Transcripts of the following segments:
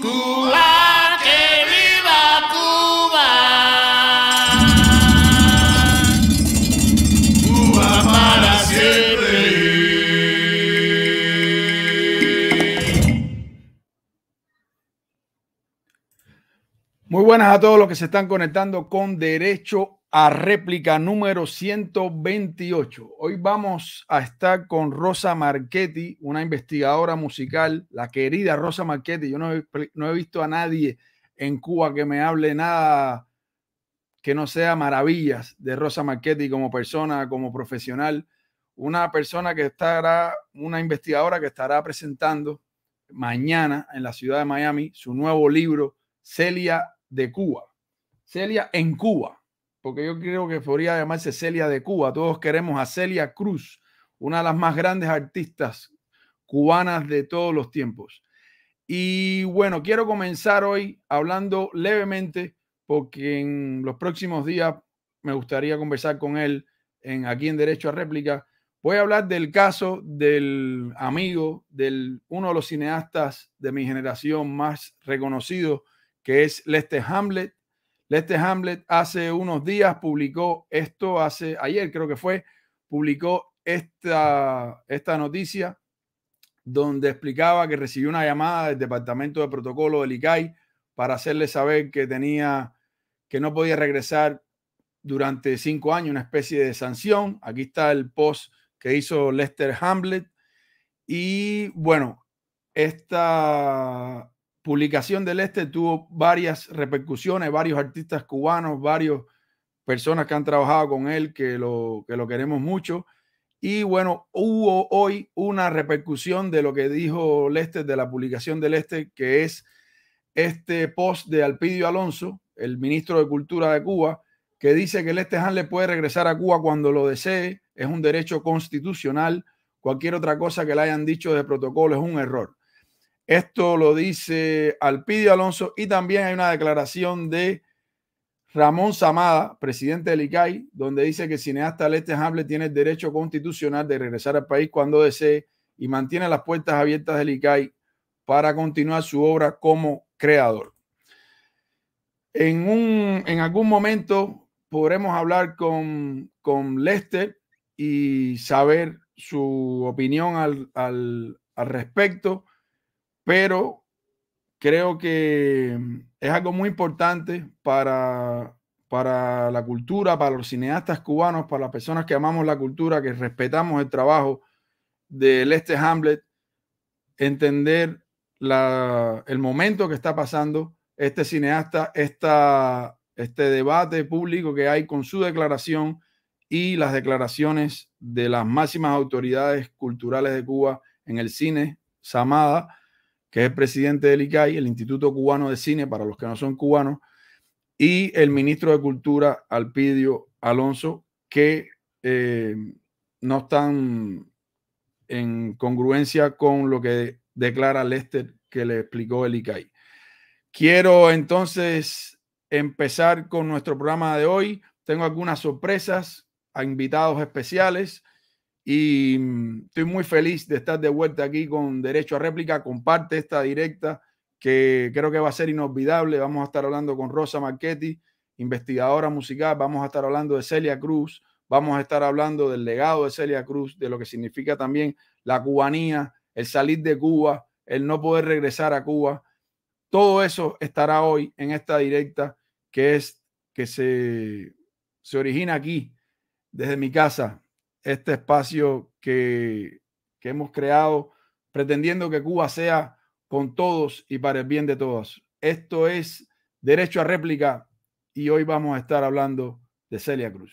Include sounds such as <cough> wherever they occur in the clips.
Cuba, que viva Cuba. Cuba para siempre. Muy buenas a todos los que se están conectando con Derecho a réplica número 128. Hoy vamos a estar con Rosa Marchetti, una investigadora musical, la querida Rosa Marchetti. Yo no he, visto a nadie en Cuba que me hable nada que no sea maravillas de Rosa Marchetti como persona, como profesional. Una persona que estará, una investigadora que estará presentando mañana en la ciudad de Miami su nuevo libro, Celia de Cuba. Celia en Cuba porque yo creo que podría llamarse Celia de Cuba. Todos queremos a Celia Cruz, una de las más grandes artistas cubanas de todos los tiempos. Y bueno, quiero comenzar hoy hablando levemente, porque en los próximos días me gustaría conversar con él en, aquí en Derecho a Réplica. Voy a hablar del caso del amigo, de uno de los cineastas de mi generación más reconocido, que es Lester Hamlet, Lester Hamlet hace unos días publicó esto, hace ayer creo que fue, publicó esta, esta noticia donde explicaba que recibió una llamada del Departamento de Protocolo del ICAI para hacerle saber que tenía, que no podía regresar durante cinco años, una especie de sanción. Aquí está el post que hizo Lester Hamlet. Y bueno, esta, publicación del Este tuvo varias repercusiones, varios artistas cubanos, varias personas que han trabajado con él, que lo, lo queremos mucho. Y bueno, hubo hoy una repercusión de lo que dijo Lester, de la publicación del Este, que es este post de Alpidio Alonso, el ministro de Cultura de Cuba, que dice que Lester Hanley puede regresar a Cuba cuando lo desee, es un derecho constitucional, cualquier otra cosa que le hayan dicho de protocolo es un error. Esto lo dice Alpidio Alonso y también hay una declaración de Ramón Zamada, presidente del ICAI, donde dice que el cineasta Lester Hamble tiene el derecho constitucional de regresar al país cuando desee y mantiene las puertas abiertas del ICAI para continuar su obra como creador. En, algún momento podremos hablar con, Lester y saber su opinión al, al respecto pero creo que mm, es algo muy importante para, la cultura, para los cineastas cubanos, para las personas que amamos la cultura, que respetamos el trabajo del Este Hamlet, entender el momento que está pasando este cineasta, este debate público que hay con su declaración y las declaraciones de las máximas autoridades culturales de Cuba en el cine, Samada, que es el presidente del ICAI, el Instituto Cubano de Cine, para los que no son cubanos, y el ministro de Cultura, Alpidio Alonso, que eh, no están en congruencia con lo que declara Lester que le explicó el ICAI. Quiero entonces empezar con nuestro programa de hoy. Tengo algunas sorpresas a invitados especiales. Y mm, estoy muy feliz de estar de vuelta aquí con Derecho a Réplica. Comparte esta directa que creo que va a ser inolvidable. Vamos a estar hablando con Rosa Marchetti, investigadora musical. Vamos a estar hablando de Celia Cruz. Vamos a estar hablando del legado de Celia Cruz, de lo que significa también la cubanía, el salir de Cuba, el no poder regresar a Cuba. Todo eso estará hoy en esta directa que es que se, se origina aquí, desde mi casa, este espacio que, hemos creado, pretendiendo que Cuba sea con todos y para el bien de todos. Esto es Derecho a Réplica y hoy vamos a estar hablando de Celia Cruz.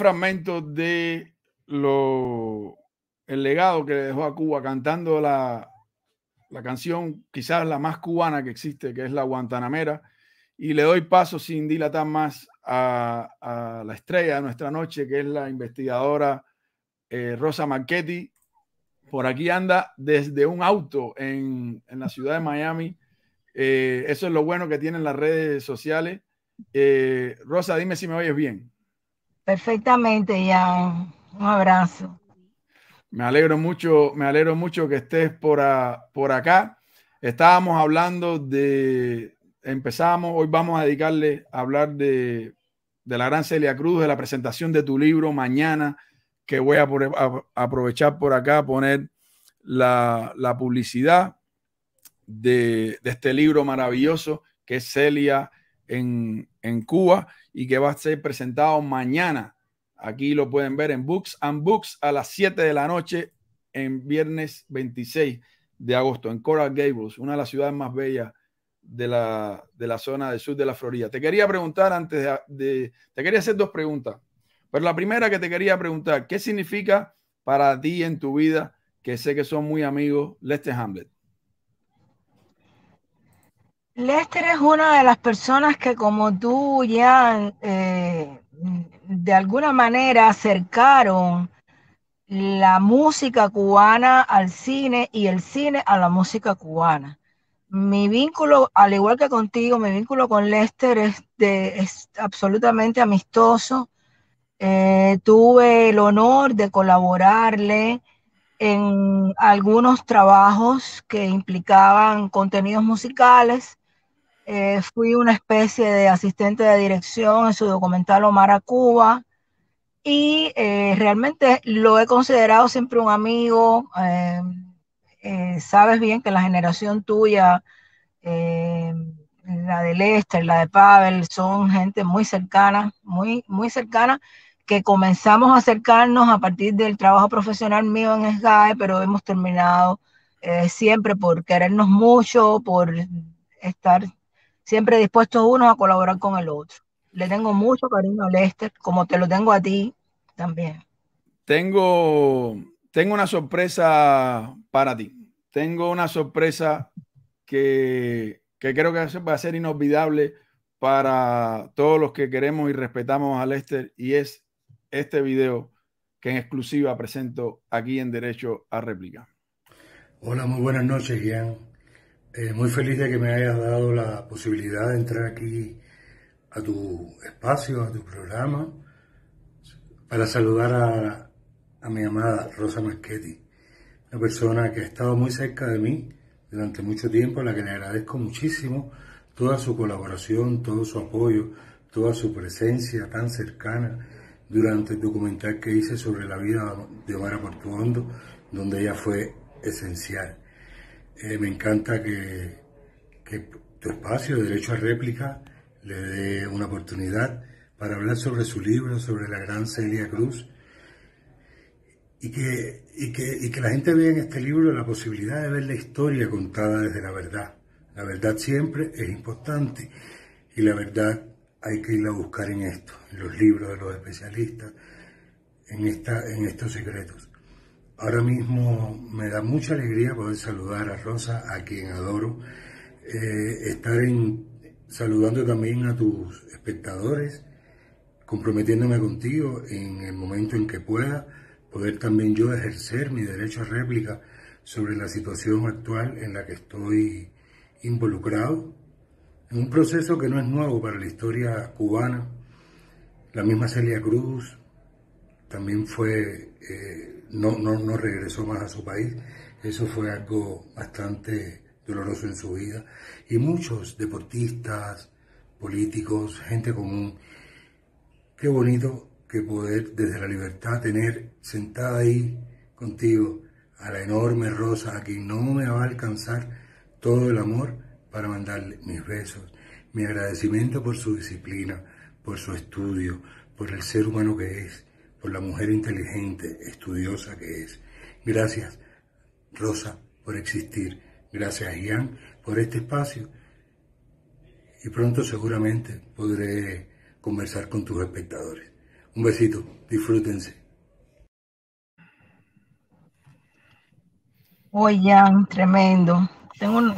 fragmento de lo, el legado que le dejó a Cuba cantando la, canción quizás la más cubana que existe, que es la Guantanamera. Y le doy paso sin dilatar más a, la estrella de nuestra noche, que es la investigadora eh, Rosa Marchetti. Por aquí anda desde un auto en, la ciudad de Miami. Eh, eso es lo bueno que tienen las redes sociales. Eh, Rosa, dime si me oyes bien. Perfectamente, ya Un abrazo. Me alegro mucho, me alegro mucho que estés por, acá. Estábamos hablando de, empezamos, hoy vamos a dedicarle a hablar de, la gran Celia Cruz, de la presentación de tu libro mañana, que voy a, aprovechar por acá, poner la, publicidad de, este libro maravilloso que es Celia en, en Cuba y que va a ser presentado mañana. Aquí lo pueden ver en Books and Books a las 7 de la noche en viernes 26 de agosto en Coral Gables, una de las ciudades más bellas de la, zona del sur de la Florida. Te quería preguntar antes de, de, Te quería hacer dos preguntas, pero la primera que te quería preguntar, ¿qué significa para ti en tu vida, que sé que son muy amigos, Lester Hamlet? Lester es una de las personas que como tú ya eh, de alguna manera acercaron la música cubana al cine y el cine a la música cubana. Mi vínculo, al igual que contigo, mi vínculo con Lester es, absolutamente amistoso. Eh, tuve el honor de colaborarle en algunos trabajos que implicaban contenidos musicales eh, fui una especie de asistente de dirección en su documental Omar a Cuba. Y eh, realmente lo he considerado siempre un amigo. Eh, sabes bien que la generación tuya, la de Lester, la de Pavel, son gente muy cercana, muy, muy cercana, que comenzamos a acercarnos a partir del trabajo profesional mío en SGAE, pero hemos terminado siempre por querernos mucho, por estar siempre dispuestos uno a colaborar con el otro. Le tengo mucho cariño a Lester, como te lo tengo a ti también. Tengo, tengo una sorpresa para ti. Tengo una sorpresa que, creo que va a ser inolvidable para todos los que queremos y respetamos a Lester y es este video que en exclusiva presento aquí en Derecho a Réplica. Hola, muy buenas noches, Gian. Eh, muy feliz de que me hayas dado la posibilidad de entrar aquí a tu espacio, a tu programa, para saludar a, mi amada Rosa Marchetti, una persona que ha estado muy cerca de mí durante mucho tiempo, a la que le agradezco muchísimo toda su colaboración, todo su apoyo, toda su presencia tan cercana durante el documental que hice sobre la vida de Mara Portuondo, donde ella fue esencial. Eh, me encanta que, tu espacio derecho a réplica le dé una oportunidad para hablar sobre su libro, sobre la gran Celia Cruz, y que, la gente vea en este libro la posibilidad de ver la historia contada desde la verdad. La verdad siempre es importante y la verdad hay que irla a buscar en esto, en los libros de los especialistas, en estos secretos. Ahora mismo me da mucha alegría poder saludar a Rosa, a quien adoro, eh, estar en, saludando también a tus espectadores, comprometiéndome contigo en el momento en que pueda, poder también yo ejercer mi derecho a réplica sobre la situación actual en la que estoy involucrado, en un proceso que no es nuevo para la historia cubana. La misma Celia Cruz también fue... Eh, no, regresó más a su país. Eso fue algo bastante doloroso en su vida. Y muchos deportistas, políticos, gente común. Qué bonito que poder desde la libertad tener sentada ahí contigo a la enorme Rosa, a quien no me va a alcanzar todo el amor para mandarle mis besos, mi agradecimiento por su disciplina, por su estudio, por el ser humano que es, por la mujer inteligente, estudiosa que es. Gracias, Rosa, por existir. Gracias, Ian, por este espacio. Y pronto seguramente podré conversar con tus espectadores. Un besito, disfrútense. Oye, Jan, tremendo. Tengo un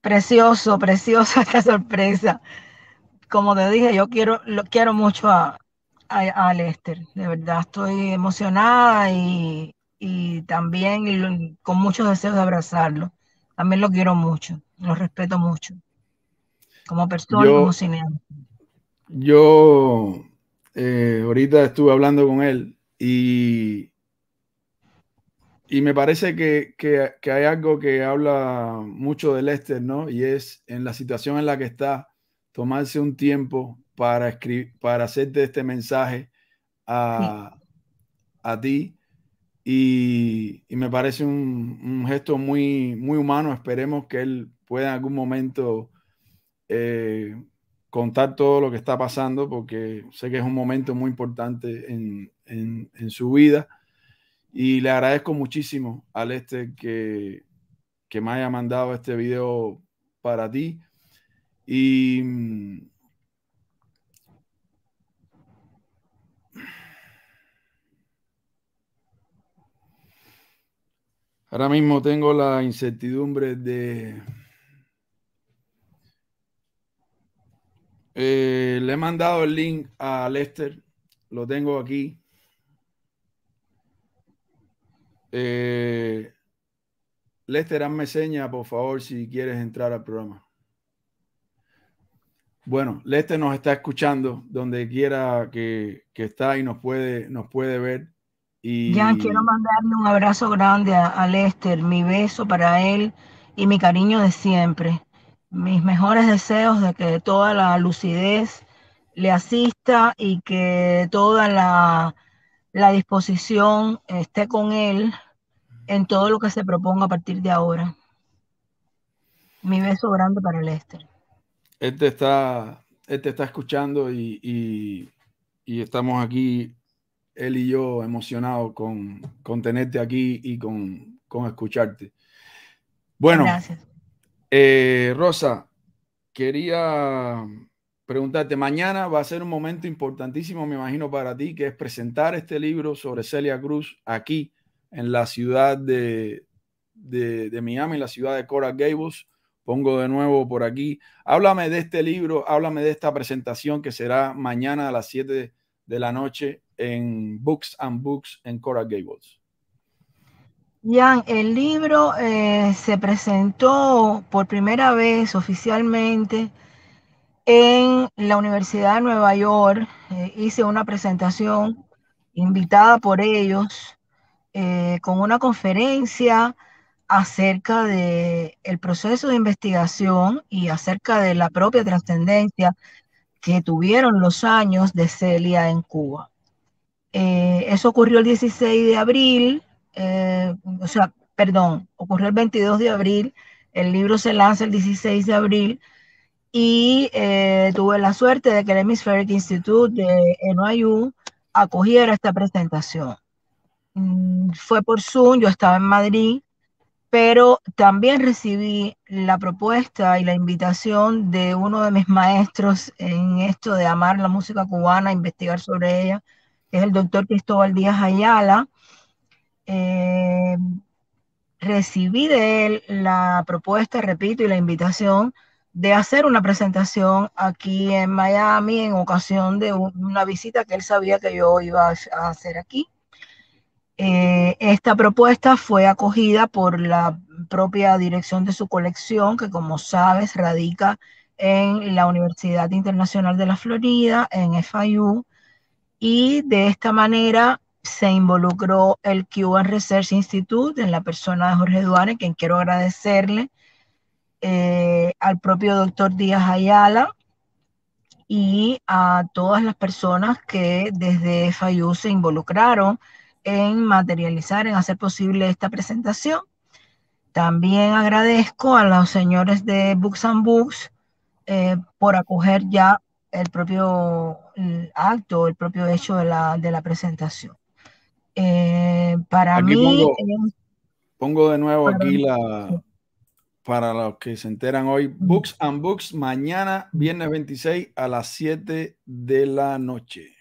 precioso, preciosa <laughs> esta sorpresa. Como te dije, yo quiero, lo quiero mucho a, a, a Lester. De verdad estoy emocionada y, también con muchos deseos de abrazarlo. También lo quiero mucho, lo respeto mucho. Como persona como cineasta. Yo eh, ahorita estuve hablando con él y, y me parece que, que, hay algo que habla mucho de Lester, ¿no? Y es en la situación en la que está, tomarse un tiempo para, para hacerte este mensaje a, a ti. Y, me parece un, gesto muy, muy humano. Esperemos que él pueda en algún momento eh, contar todo lo que está pasando, porque sé que es un momento muy importante en, su vida. Y le agradezco muchísimo al este que, que me haya mandado este video para ti. Y Ahora mismo tengo la incertidumbre de... Eh, le he mandado el link a Lester, lo tengo aquí. Eh, Lester, hazme seña, por favor, si quieres entrar al programa. Bueno, Lester nos está escuchando donde quiera que, que, está y nos puede, nos puede ver. Ya quiero mandarle un abrazo grande a, Lester, mi beso para él y mi cariño de siempre. Mis mejores deseos de que toda la lucidez le asista y que toda la, disposición esté con él en todo lo que se proponga a partir de ahora. Mi beso grande para Lester. Él te está, él está escuchando y estamos aquí él y yo emocionados con, tenerte aquí y con, escucharte. Bueno, eh, Rosa, quería preguntarte, mañana va a ser un momento importantísimo, me imagino, para ti, que es presentar este libro sobre Celia Cruz aquí en la ciudad de, Miami, en la ciudad de Cora Gables. Pongo de nuevo por aquí. Háblame de este libro, háblame de esta presentación que será mañana a las 7 de la noche en Books and Books en Cora Gables. Jan, el libro eh, se presentó por primera vez oficialmente en la Universidad de Nueva York. Eh, hice una presentación invitada por ellos eh, con una conferencia acerca del el proceso de investigación y acerca de la propia trascendencia que tuvieron los años de Celia en Cuba. Eh, eso ocurrió el 16 de abril, eh, o sea, perdón, ocurrió el 22 de abril, el libro se lanza el 16 de abril y eh, tuve la suerte de que el Hemispheric Institute de NYU acogiera esta presentación. Mm, fue por Zoom, yo estaba en Madrid, pero también recibí la propuesta y la invitación de uno de mis maestros en esto de amar la música cubana, investigar sobre ella, es el doctor Cristóbal Díaz Ayala. Eh, recibí de él la propuesta, repito, y la invitación de hacer una presentación aquí en Miami en ocasión de una visita que él sabía que yo iba a hacer aquí. Eh, esta propuesta fue acogida por la propia dirección de su colección, que como sabes radica en la Universidad Internacional de la Florida, en FIU, y de esta manera se involucró el Cuban Research Institute en la persona de Jorge Duane, quien quiero agradecerle, eh, al propio doctor Díaz Ayala y a todas las personas que desde FIU se involucraron en materializar, en hacer posible esta presentación. También agradezco a los señores de Books and Books eh, por acoger ya el propio acto, el propio hecho de la, de la presentación. Eh, para mí... Pongo, de nuevo aquí la... Para los que se enteran hoy, Books and Books, mañana, viernes 26 a las 7 de la noche.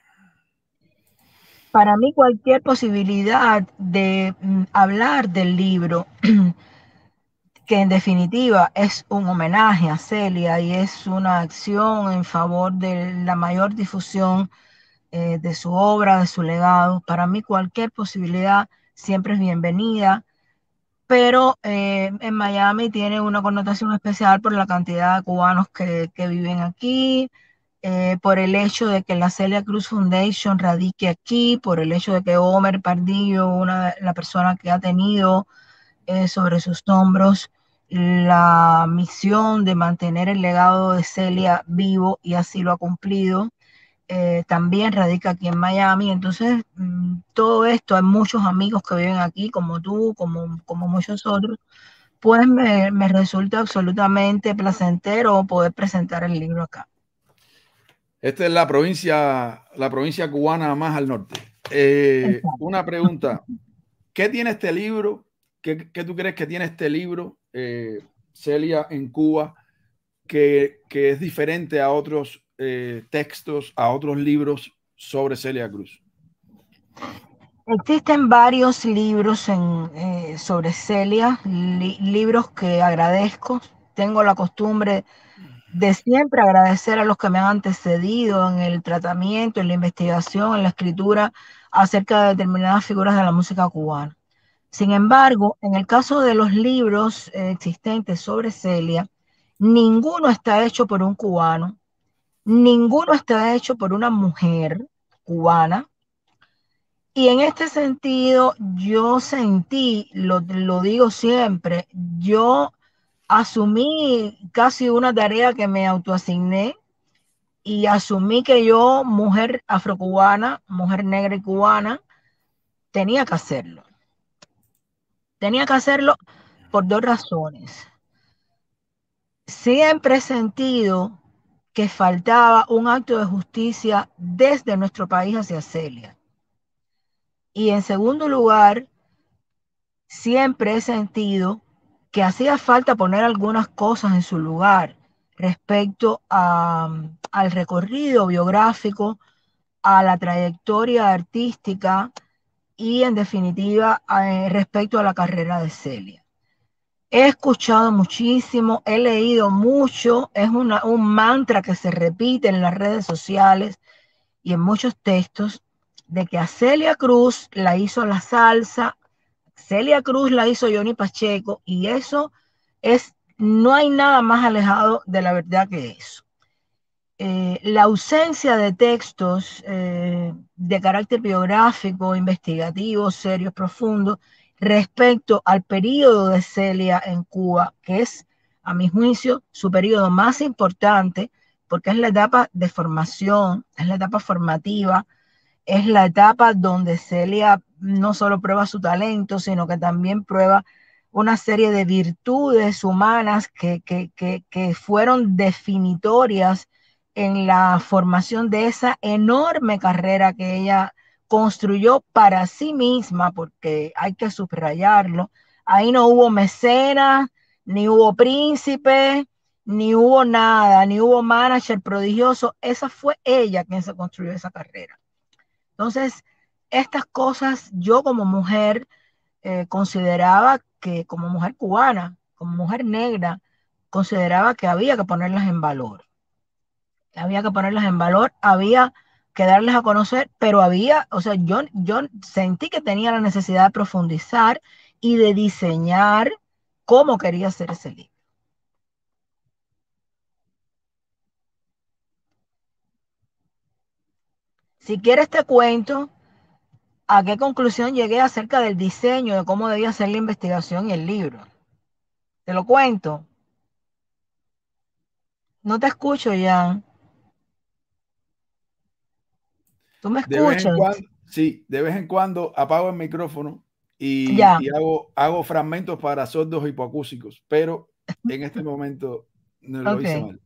Para mí cualquier posibilidad de mm, hablar del libro <clears throat> que en definitiva es un homenaje a Celia y es una acción en favor de la mayor difusión eh, de su obra, de su legado. Para mí cualquier posibilidad siempre es bienvenida, pero eh, en Miami tiene una connotación especial por la cantidad de cubanos que, viven aquí, eh, por el hecho de que la Celia Cruz Foundation radique aquí, por el hecho de que Homer Pardillo, una, la persona que ha tenido sobre sus hombros la misión de mantener el legado de Celia vivo y así lo ha cumplido. Eh, también radica aquí en Miami. Entonces, mm, todo esto, hay muchos amigos que viven aquí, como tú, como, como muchos otros, pues me, resulta absolutamente placentero poder presentar el libro acá. Esta es la provincia, la provincia cubana más al norte. Eh, una pregunta. ¿Qué tiene este libro? ¿Qué, tú crees que tiene este libro eh, Celia en Cuba que, es diferente a otros eh, textos, a otros libros sobre Celia Cruz? Existen varios libros eh, sobre Celia, libros que agradezco. Tengo la costumbre de siempre agradecer a los que me han antecedido en el tratamiento, en la investigación, en la escritura acerca de determinadas figuras de la música cubana. Sin embargo, en el caso de los libros eh, existentes sobre Celia, ninguno está hecho por un cubano, ninguno está hecho por una mujer cubana. Y en este sentido, yo sentí, lo, digo siempre, yo asumí casi una tarea que me autoasigné y asumí que yo, mujer afrocubana, mujer negra y cubana, tenía que hacerlo. Tenía que hacerlo por dos razones. Siempre he sentido que faltaba un acto de justicia desde nuestro país hacia Celia. Y en segundo lugar, siempre he sentido que hacía falta poner algunas cosas en su lugar respecto al recorrido biográfico, a la trayectoria artística y en definitiva eh, respecto a la carrera de Celia. He escuchado muchísimo, he leído mucho, es un mantra que se repite en las redes sociales y en muchos textos de que a Celia Cruz la hizo la salsa, Celia Cruz la hizo Johnny Pacheco y eso es, no hay nada más alejado de la verdad que eso. Eh, la ausencia de textos eh, de carácter biográfico, investigativo, serios, profundos, respecto al periodo de Celia en Cuba, que es, a mi juicio, su periodo más importante, porque es la etapa de formación, es la etapa formativa, es la etapa donde Celia no solo prueba su talento, sino que también prueba una serie de virtudes humanas que, que fueron definitorias en la formación de esa enorme carrera que ella construyó para sí misma, porque hay que subrayarlo. Ahí no hubo mecenas, ni hubo príncipe, ni hubo nada, ni hubo manager prodigioso. Esa fue ella quien se construyó esa carrera. Entonces, estas cosas yo como mujer eh, consideraba que, como mujer cubana, como mujer negra, consideraba que había que ponerlas en valor había que ponerlas en valor, había que darles a conocer, pero había, o sea, yo, yo sentí que tenía la necesidad de profundizar y de diseñar cómo quería hacer ese libro. Si quieres te cuento a qué conclusión llegué acerca del diseño, de cómo debía ser la investigación y el libro. Te lo cuento. No te escucho, ya. me escuchas. De en cuando, sí, de vez en cuando apago el micrófono y, hago, hago, fragmentos para sordos hipoacúsicos, pero en este momento no lo hice mal.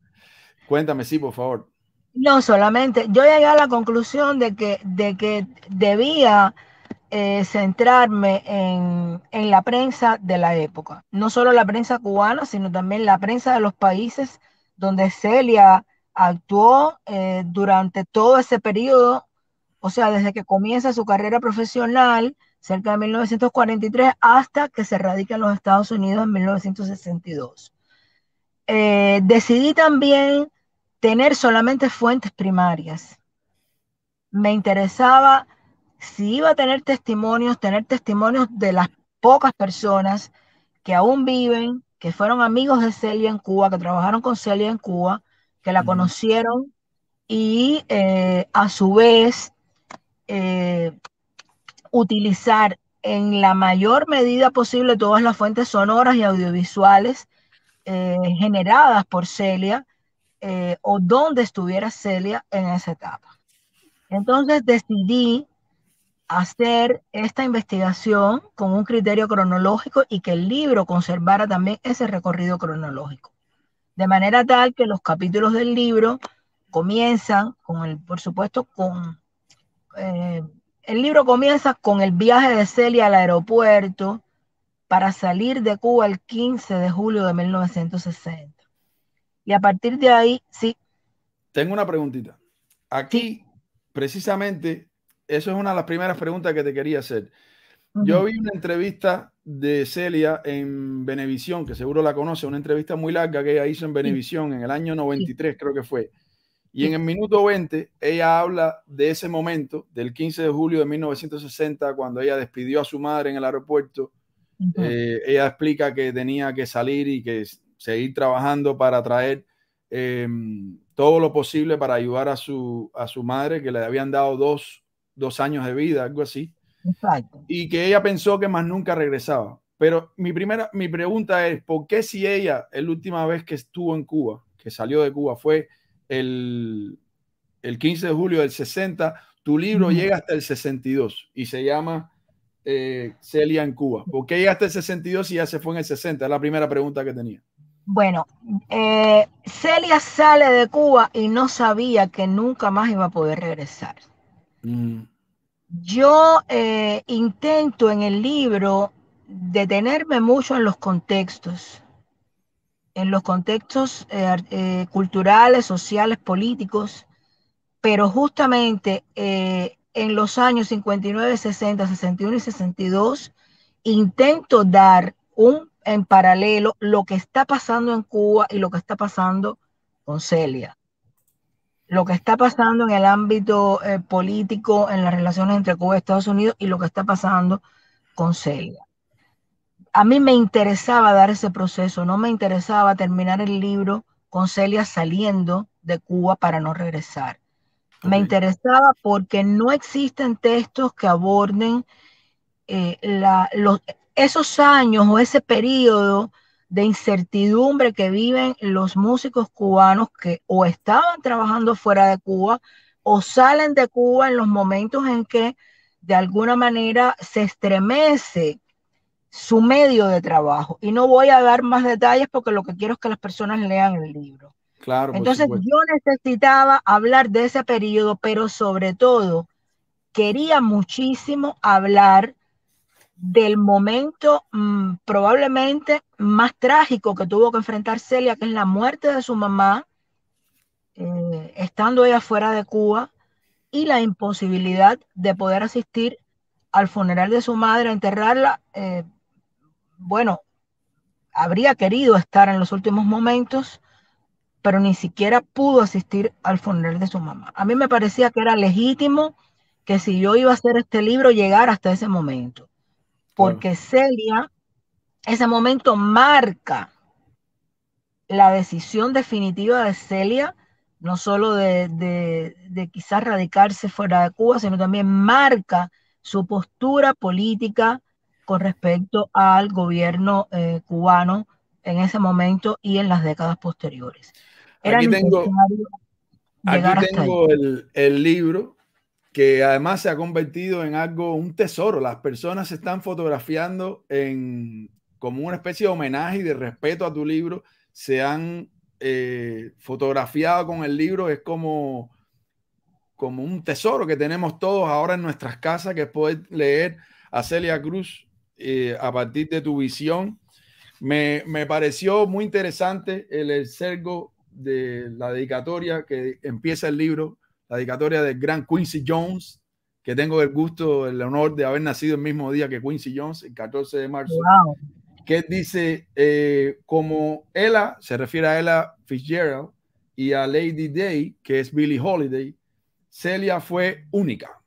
Cuéntame, sí, por favor. No, solamente yo llegué a la conclusión de que, de que debía eh, centrarme en, la prensa de la época, no solo la prensa cubana, sino también la prensa de los países donde Celia actuó eh, durante todo ese periodo o sea, desde que comienza su carrera profesional, cerca de 1943, hasta que se radica en los Estados Unidos en 1962. Eh, decidí también tener solamente fuentes primarias. Me interesaba si iba a tener testimonios, tener testimonios de las pocas personas que aún viven, que fueron amigos de Celia en Cuba, que trabajaron con Celia en Cuba, que la conocieron y eh, a su vez eh, utilizar en la mayor medida posible todas las fuentes sonoras y audiovisuales eh, generadas por Celia eh, o donde estuviera Celia en esa etapa. Entonces decidí hacer esta investigación con un criterio cronológico y que el libro conservara también ese recorrido cronológico. De manera tal que los capítulos del libro comienzan con el, por supuesto, con eh, el libro comienza con el viaje de Celia al aeropuerto para salir de Cuba el 15 de julio de 1960. Y a partir de ahí, sí. Tengo una preguntita. Aquí, precisamente, eso es una de las primeras preguntas que te quería hacer. Yo vi una entrevista de Celia en Venevisión, que seguro la conoce, una entrevista muy larga que ella hizo en Venevisión en el año 93, creo que fue. Y en el minuto 20, ella habla de ese momento, del 15 de julio de 1960, cuando ella despidió a su madre en el aeropuerto. Eh, ella explica que tenía que salir y que seguir trabajando para traer em, todo lo posible para ayudar a su, a su madre, que le habían dado dos, años de vida, algo así. Y que ella pensó que más nunca regresaba. Pero mi primera, mi pregunta es, ¿por qué si ella, la última vez que estuvo en Cuba, que salió de Cuba, fue el, 15 de julio del 60, tu libro llega hasta el 62 y se llama eh, Celia en Cuba. ¿Por qué llega hasta el 62 y ya se fue en el 60? Es la primera pregunta que tenía. Bueno, eh, Celia sale de Cuba y no sabía que nunca más iba a poder regresar. Mm. Yo eh, intento en el libro detenerme mucho en los contextos en los contextos eh, eh, culturales, sociales, políticos, pero justamente eh, en los años 59, 60, 61 y 62 intento dar un en paralelo lo que está pasando en Cuba y lo que está pasando con Celia. Lo que está pasando en el ámbito político, en las relaciones entre Cuba y Estados Unidos y lo que está pasando con Celia a mí me interesaba dar ese proceso, no me interesaba terminar el libro con Celia saliendo de Cuba para no regresar. Me interesaba porque no existen textos que aborden eh, esos años o ese periodo de incertidumbre que viven los músicos cubanos que o estaban trabajando fuera de Cuba o salen de Cuba en los momentos en que de alguna manera se estremece su medio de trabajo. Y no voy a dar más detalles porque lo que quiero es que las personas lean el libro. Claro, Entonces yo necesitaba hablar de ese periodo, pero sobre todo quería muchísimo hablar del momento mm, probablemente más trágico que tuvo que enfrentar Celia, que es la muerte de su mamá, eh, estando ella fuera de Cuba, y la imposibilidad de poder asistir al funeral de su madre, a enterrarla. Eh, bueno, habría querido estar en los últimos momentos, pero ni siquiera pudo asistir al funeral de su mamá. A mí me parecía que era legítimo que si yo iba a hacer este libro llegar hasta ese momento, porque Celia, ese momento marca la decisión definitiva de Celia, no solo de, de quizás radicarse fuera de Cuba, sino también marca su postura política con respecto al gobierno eh, cubano en ese momento y en las décadas posteriores. aquí tengo, el, libro que además se ha convertido en algo, un tesoro. Las personas se están fotografiando en, como una especie de homenaje y de respeto a tu libro. Se han eh, fotografiado con el libro. Es como, como un tesoro que tenemos todos ahora en nuestras casas, que es poder leer a Celia Cruz eh, a partir de tu visión. Me, pareció muy interesante el sergo de la dedicatoria que empieza el libro, la dedicatoria del gran Quincy Jones, que tengo el gusto, el honor de haber nacido el mismo día que Quincy Jones, el 14 de marzo, que dice, eh, como Ella, se refiere a Ella Fitzgerald y a Lady Day, que es Billie Holiday, Celia fue única.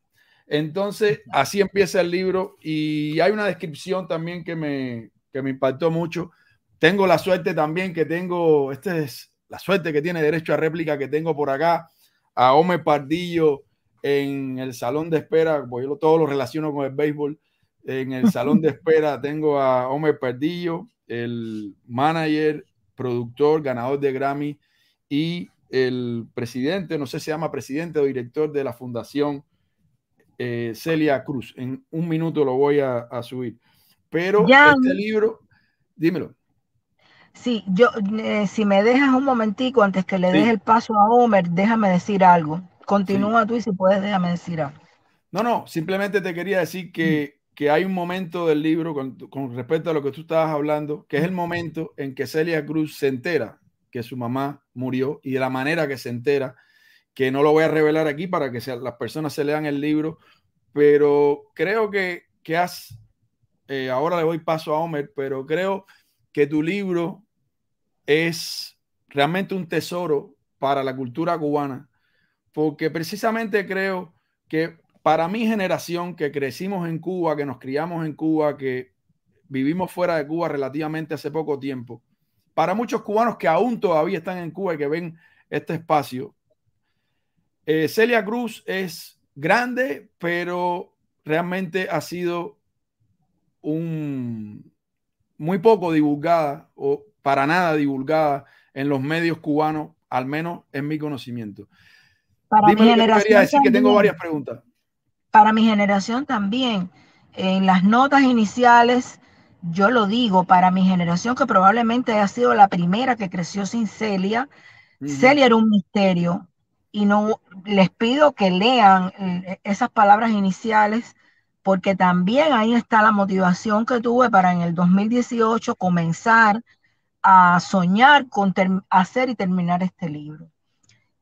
Entonces, así empieza el libro y hay una descripción también que me, impactó mucho. Tengo la suerte también que tengo, esta es la suerte que tiene derecho a réplica que tengo por acá, a Ome Pardillo en el salón de espera, porque yo todo lo relaciono con el béisbol. En el salón de <laughs> espera tengo a Homer Pardillo, el manager, productor, ganador de Grammy y el presidente, no sé si se llama presidente o director de la fundación eh, Celia Cruz. En un minuto lo voy a, subir. Pero este libro, dímelo. Sí, yo, eh, si me dejas un momentico antes que le deje el paso a Homer, déjame decir algo. Continúa tú y si puedes, déjame decir algo. No, no, simplemente te quería decir que, mm. hay un momento del libro con, respecto a lo que tú estabas hablando, que es el mm. momento en que Celia Cruz se entera que su mamá murió y de la manera que se entera que no lo voy a revelar aquí para que las personas se lean el libro, pero creo que, has, eh, ahora le doy paso a Homer, pero creo que tu libro es realmente un tesoro para la cultura cubana, porque precisamente creo que para mi generación que crecimos en Cuba, que nos criamos en Cuba, que vivimos fuera de Cuba relativamente hace poco tiempo, para muchos cubanos que aún todavía están en Cuba y que ven este espacio, eh, Celia Cruz es grande, pero realmente ha sido un muy poco divulgada o para nada divulgada en los medios cubanos, al menos en mi conocimiento. Para mi generación. que tengo varias preguntas. Para mi generación también. En las notas iniciales, yo lo digo, para mi generación, que probablemente ha sido la primera que creció sin Celia, Celia era un misterio y no les pido que lean eh, esas palabras iniciales porque también ahí está la motivación que tuve para en el 2018 comenzar a soñar con hacer y terminar este libro.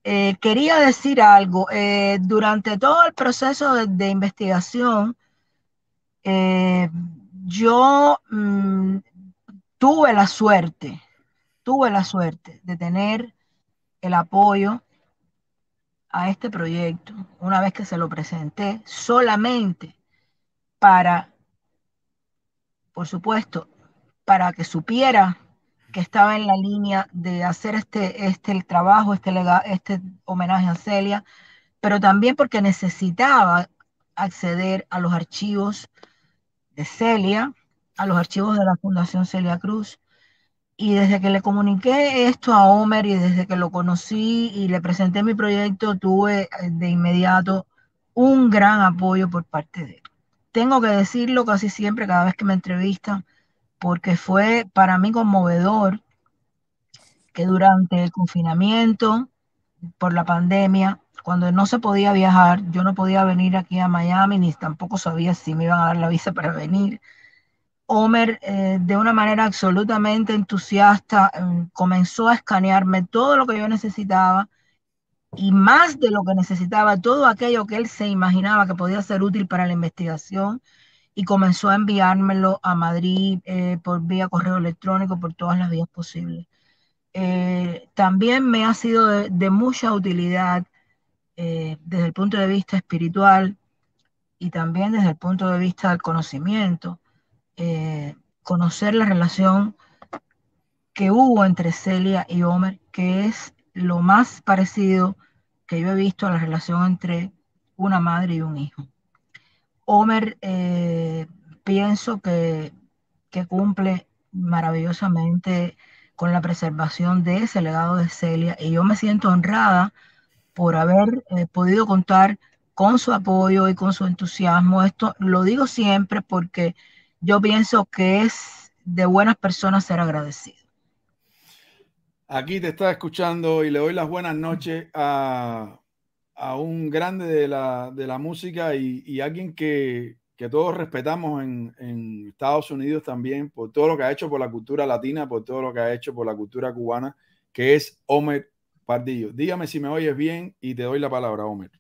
Eh, quería decir algo, eh, durante todo el proceso de, investigación, yo mm, tuve la suerte, tuve la suerte de tener el apoyo a este proyecto, una vez que se lo presenté, solamente para, por supuesto, para que supiera que estaba en la línea de hacer este, este el trabajo, este, este homenaje a Celia, pero también porque necesitaba acceder a los archivos de Celia, a los archivos de la Fundación Celia Cruz, y desde que le comuniqué esto a Homer y desde que lo conocí y le presenté mi proyecto, tuve eh, de inmediato un gran apoyo por parte de él. Tengo que decirlo casi siempre, cada vez que me entrevistan, porque fue para mí conmovedor que durante el confinamiento, por la pandemia, cuando no se podía viajar, yo no podía venir aquí a Miami, ni tampoco sabía si me iban a dar la visa para venir. Homer, eh, de una manera absolutamente entusiasta, em, comenzó a escanearme todo lo que yo necesitaba y más de lo que necesitaba, todo aquello que él se imaginaba que podía ser útil para la investigación y comenzó a enviármelo a Madrid eh, por vía correo electrónico, por todas las vías posibles. Eh, también me ha sido de mucha utilidad desde el punto de vista espiritual y también desde el punto de vista del conocimiento eh, conocer la relación que hubo entre Celia y Homer, que es lo más parecido que yo he visto a la relación entre una madre y un hijo. Homer, eh, pienso que, cumple maravillosamente con la preservación de ese legado de Celia y yo me siento honrada por haber eh, podido contar con su apoyo y con su entusiasmo. Esto lo digo siempre porque yo pienso que es de buenas personas ser agradecido. Aquí te está escuchando y le doy las buenas noches a, un grande de la, de la música y, y alguien que, todos respetamos en, Estados Unidos también por todo lo que ha hecho por la cultura latina, por todo lo que ha hecho por la cultura cubana, que es Homer Pardillo. Dígame si me oyes bien y te doy la palabra, Homer.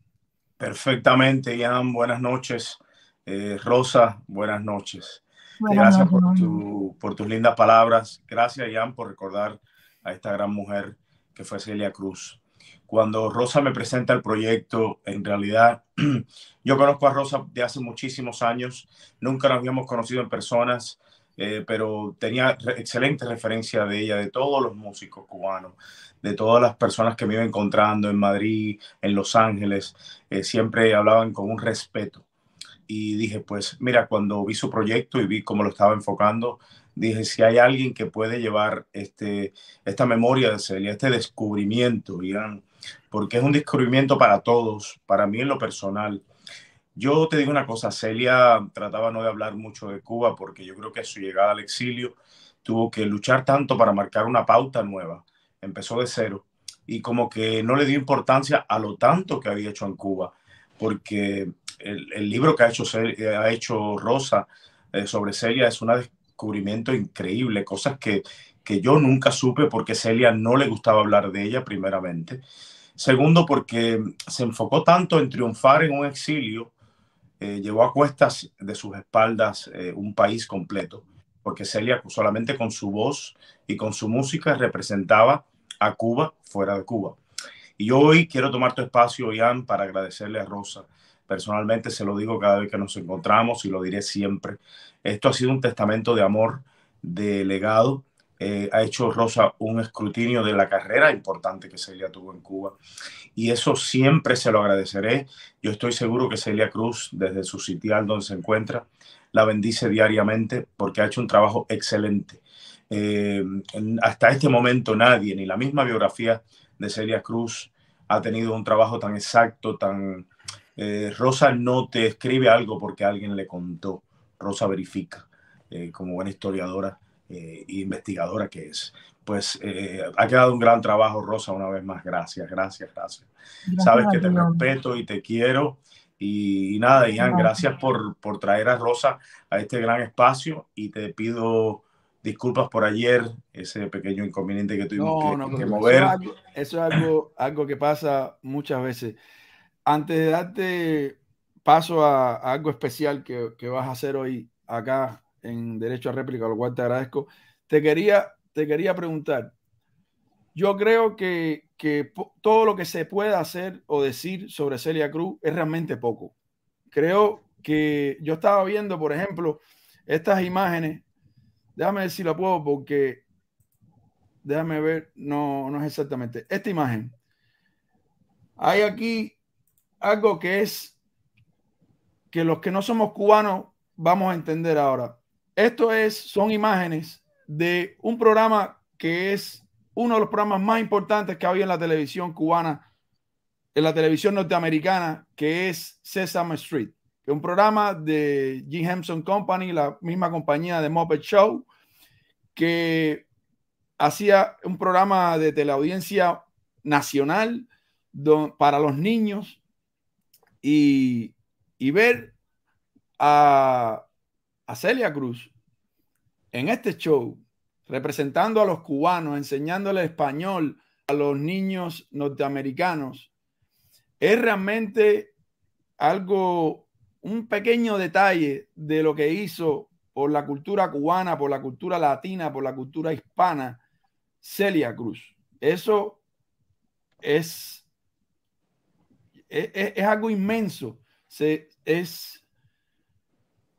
Perfectamente, Jan. Buenas noches. Eh, Rosa, buenas noches gracias por, tus lindas palabras. Gracias, Ian, por recordar a esta gran mujer que fue Celia Cruz. Cuando Rosa me presenta el proyecto, en realidad <clears throat> yo conozco a Rosa de hace muchísimos años, nunca nos habíamos conocido en personas, eh, pero tenía excelente referencia de ella, de todos los músicos cubanos, de todas las personas que me iba encontrando en Madrid, en Los Ángeles, eh, siempre hablaban con un respeto y dije, pues mira, cuando vi su proyecto y vi cómo lo estaba enfocando, dije, si hay alguien que puede llevar este, esta memoria de Celia, este descubrimiento, porque es un descubrimiento para todos, para mí en lo personal. Yo te digo una cosa, Celia trataba no de hablar mucho de Cuba porque yo creo que su llegada al exilio tuvo que luchar tanto para marcar una pauta nueva. Empezó de cero y como que no le dio importancia a lo tanto que había hecho en Cuba, porque el, libro que ha hecho, eh, ha hecho Rosa eh, sobre Celia es un descubrimiento increíble, cosas que, que yo nunca supe porque Celia no le gustaba hablar de ella primeramente. Segundo, porque se enfocó tanto en triunfar en un exilio, eh, llevó a cuestas de sus espaldas un país completo, porque Celia solamente con su voz y con su música representaba a Cuba fuera de Cuba. Y hoy quiero tomar tu espacio, Ian, para agradecerle a Rosa Personalmente se lo digo cada vez que nos encontramos y lo diré siempre. Esto ha sido un testamento de amor, de legado. Eh, ha hecho Rosa un escrutinio de la carrera importante que Celia tuvo en Cuba. Y eso siempre se lo agradeceré. Yo estoy seguro que Celia Cruz, desde su sitial donde se encuentra, la bendice diariamente porque ha hecho un trabajo excelente. Eh, hasta este momento nadie, ni la misma biografía de Celia Cruz, ha tenido un trabajo tan exacto, tan, eh, Rosa no te escribe algo porque alguien le contó. Rosa verifica, eh, como buena historiadora eh, e investigadora que es. Pues ha quedado un gran trabajo, Rosa, una vez más. Gracias, gracias, gracias. Sabes que te respeto y te quiero. Y, nada, Ian, gracias por, por traer a Rosa a este gran espacio y te pido disculpas por ayer, ese pequeño inconveniente que tuvimos que, mover. Eso es, algo, algo, que pasa muchas veces antes de darte paso a, algo especial que, vas a hacer hoy acá en Derecho a Réplica, lo cual te agradezco, te quería, te quería preguntar. Yo creo que, que todo lo que se pueda hacer o decir sobre Celia Cruz es realmente poco. Creo que yo estaba viendo, por ejemplo, estas imágenes. Déjame ver si la puedo porque déjame ver, no, no es exactamente. Esta imagen. Hay aquí algo que es que los que no somos cubanos vamos a entender ahora. Esto es, son imágenes de un programa que es uno de los programas más importantes que había en la televisión cubana, en la televisión norteamericana, que es Sesame Street, que un programa de Jim Henson Company, la misma compañía de Muppet Show, que hacía un programa de teleaudiencia nacional para los niños y, ver a, a Celia Cruz en este show, representando a los cubanos, enseñándole español a los niños norteamericanos, es realmente algo, un pequeño detalle de lo que hizo por la cultura cubana, por la cultura latina, por la cultura hispana, Celia Cruz. Eso es es, algo inmenso. Se, es,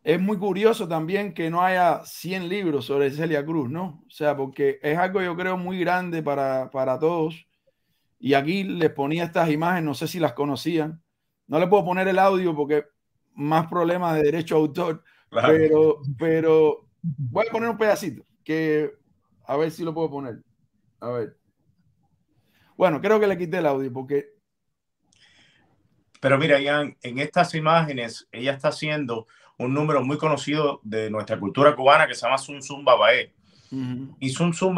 es muy curioso también que no haya 100 libros sobre Celia Cruz, ¿no? O sea, porque es algo yo creo muy grande para, para todos. Y aquí les ponía estas imágenes, no sé si las conocían. No le puedo poner el audio porque más problemas de derecho autor, pero, pero voy a poner un pedacito que a ver si lo puedo poner. A ver. Bueno, creo que le quité el audio porque pero mira, Ian, en estas imágenes ella está haciendo un número muy conocido de nuestra cultura cubana que se llama Zum Y Zum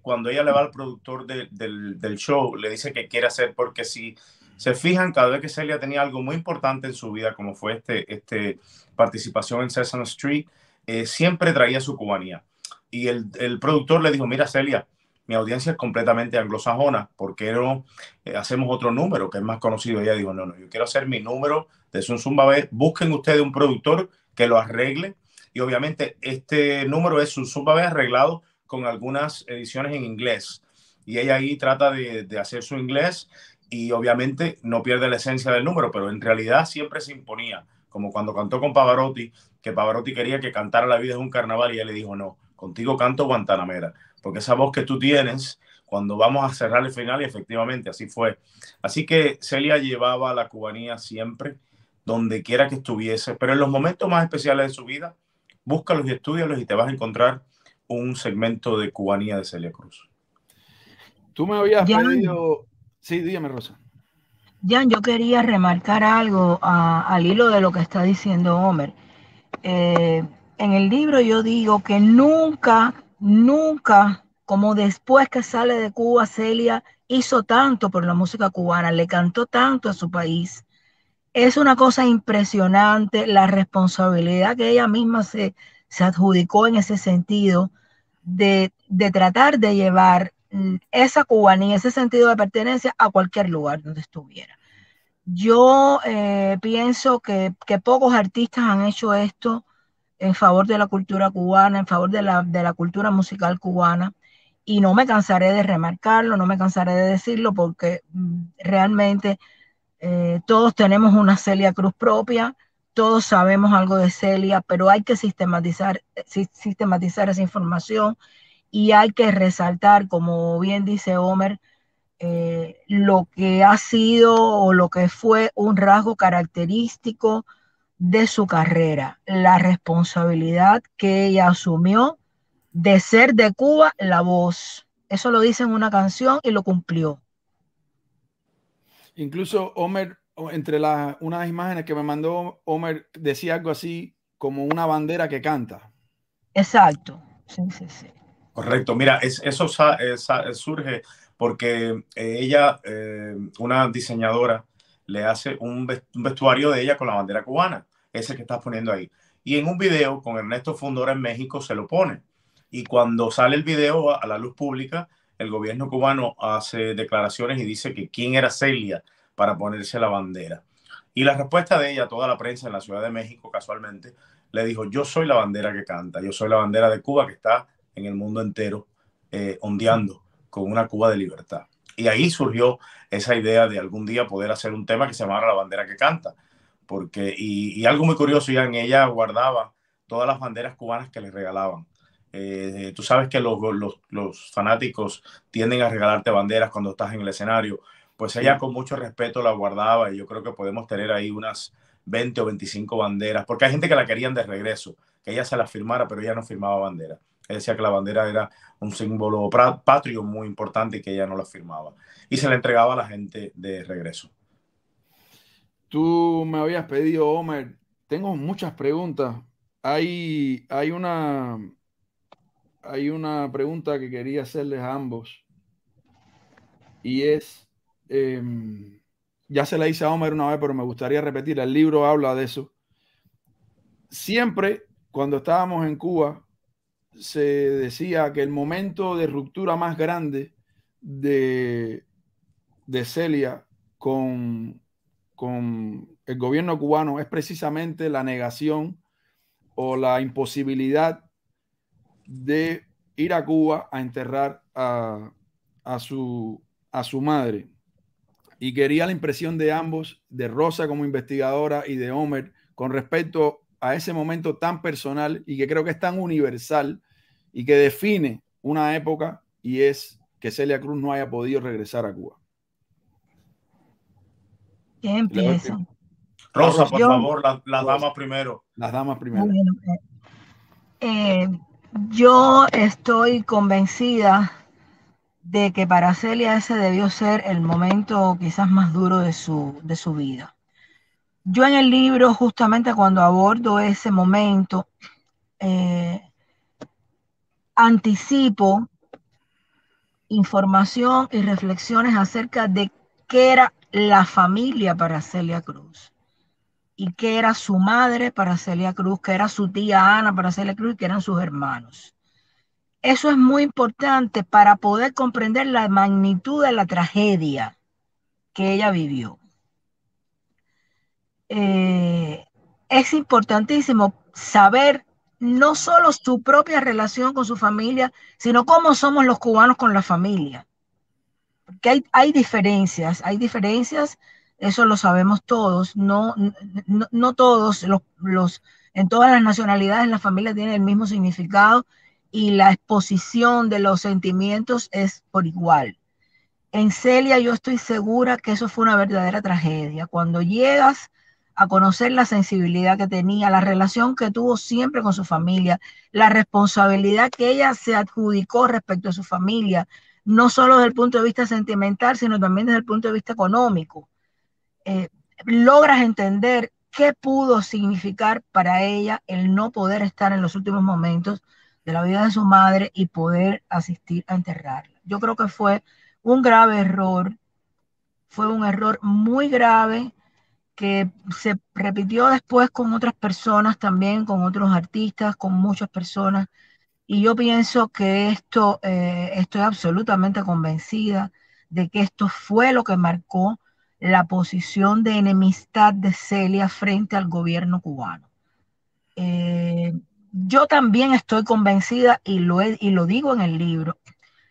cuando ella le va al productor del, show, le dice que quiere hacer, porque si se fijan, cada vez que Celia tenía algo muy importante en su vida, como fue este, este participación en Sesame Street, eh, siempre traía su cubanía. Y el, el productor le dijo, mira Celia, mi audiencia es completamente anglosajona, porque no eh, hacemos otro número que es más conocido? Ella dijo, no, no, yo quiero hacer mi número de Sun Zumba busquen ustedes un productor que lo arregle y obviamente este número es Sun Zumba arreglado con algunas ediciones en inglés y ella ahí trata de, de hacer su inglés y obviamente no pierde la esencia del número, pero en realidad siempre se imponía, como cuando cantó con Pavarotti, que Pavarotti quería que cantara La vida es un carnaval y ella le dijo, no, contigo canto Guantanamera porque esa voz que tú tienes cuando vamos a cerrar el final, y efectivamente así fue. Así que Celia llevaba a la cubanía siempre, donde quiera que estuviese, pero en los momentos más especiales de su vida, búscalos y estudialos y te vas a encontrar un segmento de cubanía de Celia Cruz. Tú me habías pedido. Sí, dígame, Rosa. Jan, yo quería remarcar algo al hilo de lo que está diciendo Homer. Eh, en el libro yo digo que nunca nunca como después que sale de Cuba, Celia hizo tanto por la música cubana, le cantó tanto a su país. Es una cosa impresionante la responsabilidad que ella misma se, adjudicó en ese sentido de, tratar de llevar esa cubanía, ese sentido de pertenencia a cualquier lugar donde estuviera. Yo eh, pienso que, pocos artistas han hecho esto en favor de la cultura cubana, en favor de la, cultura musical cubana. Y no me cansaré de remarcarlo, no me cansaré de decirlo, porque mm, realmente eh, todos tenemos una Celia Cruz propia, todos sabemos algo de Celia, pero hay que sistematizar, eh, sistematizar esa información y hay que resaltar, como bien dice Homer, eh, lo que ha sido o lo que fue un rasgo característico de su carrera, la responsabilidad que ella asumió de ser de Cuba la voz. Eso lo dice en una canción y lo cumplió. Incluso Homer, entre las unas imágenes que me mandó Homer, decía algo así como una bandera que canta. Exacto. Correcto. Mira, eso eh, surge porque eh, ella, eh, una diseñadora, le hace un vestuario de ella con la bandera cubana, ese que está poniendo ahí. Y en un video con Ernesto Fundora en México se lo pone. Y cuando sale el video a, la luz pública, el gobierno cubano hace declaraciones y dice que quién era Celia para ponerse la bandera. Y la respuesta de ella, a toda la prensa en la Ciudad de México casualmente, le dijo, yo soy la bandera que canta, yo soy la bandera de Cuba que está en el mundo entero eh, ondeando con una Cuba de libertad. Y ahí surgió esa idea de algún día poder hacer un tema que se llamara La bandera que canta. Porque, y, algo muy curioso, en ella guardaba todas las banderas cubanas que le regalaban. Eh, tú sabes que los, fanáticos tienden a regalarte banderas cuando estás en el escenario. Pues ella con mucho respeto la guardaba y yo creo que podemos tener ahí unas 20 o 25 banderas, porque hay gente que la querían de regreso, que ella se las firmara, pero ella no firmaba bandera decía que la bandera era un símbolo patrio muy importante y que ella no la firmaba. Y se la entregaba a la gente de regreso. Tú me habías pedido, Homer, tengo muchas preguntas. Hay, hay, una, hay una pregunta que quería hacerles a ambos. Y es, em, ya se la hice a Homer una vez, pero me gustaría repetir. El libro habla de eso. Siempre, cuando estábamos en Cuba, se decía que el momento de ruptura más grande de, Celia con, el gobierno cubano es precisamente la negación o la imposibilidad de ir a Cuba a enterrar a, a, su, a su madre. Y quería la impresión de ambos, de Rosa como investigadora y de Homer, con respecto a ese momento tan personal y que creo que es tan universal y que define una época y es que Celia Cruz no haya podido regresar a Cuba. ¿Quién empieza? Rosa, por favor, las damas primero. Las damas primero. Eh, yo estoy convencida de que para Celia ese debió ser el momento quizás más duro de su, de su vida. Yo en el libro, justamente cuando abordo ese momento, eh, anticipo información y reflexiones acerca de qué era la familia para Celia Cruz y qué era su madre para Celia Cruz, qué era su tía Ana para Celia Cruz y qué eran sus hermanos. Eso es muy importante para poder comprender la magnitud de la tragedia que ella vivió. Eh, es importantísimo saber no solo su propia relación con su familia, sino cómo somos los cubanos con la familia. Porque hay, diferencias, hay diferencias, eso lo sabemos todos, no, todos, los, los, en todas las nacionalidades la familia tiene el mismo significado y la exposición de los sentimientos es por igual. En Celia yo estoy segura que eso fue una verdadera tragedia. Cuando llegas a conocer la sensibilidad que tenía, la relación que tuvo siempre con su familia, la responsabilidad que ella se adjudicó respecto a su familia, no solo desde el punto de vista sentimental, sino también desde el punto de vista económico. Eh, logras entender qué pudo significar para ella el no poder estar en los últimos momentos de la vida de su madre y poder asistir a enterrarla. Yo creo que fue un grave error, fue un error muy grave que se repitió después con otras personas también, con otros artistas, con muchas personas. Y yo pienso que esto, eh, estoy absolutamente convencida de que esto fue lo que marcó la posición de enemistad de Celia frente al gobierno cubano. Eh, yo también estoy convencida, y lo, y lo digo en el libro,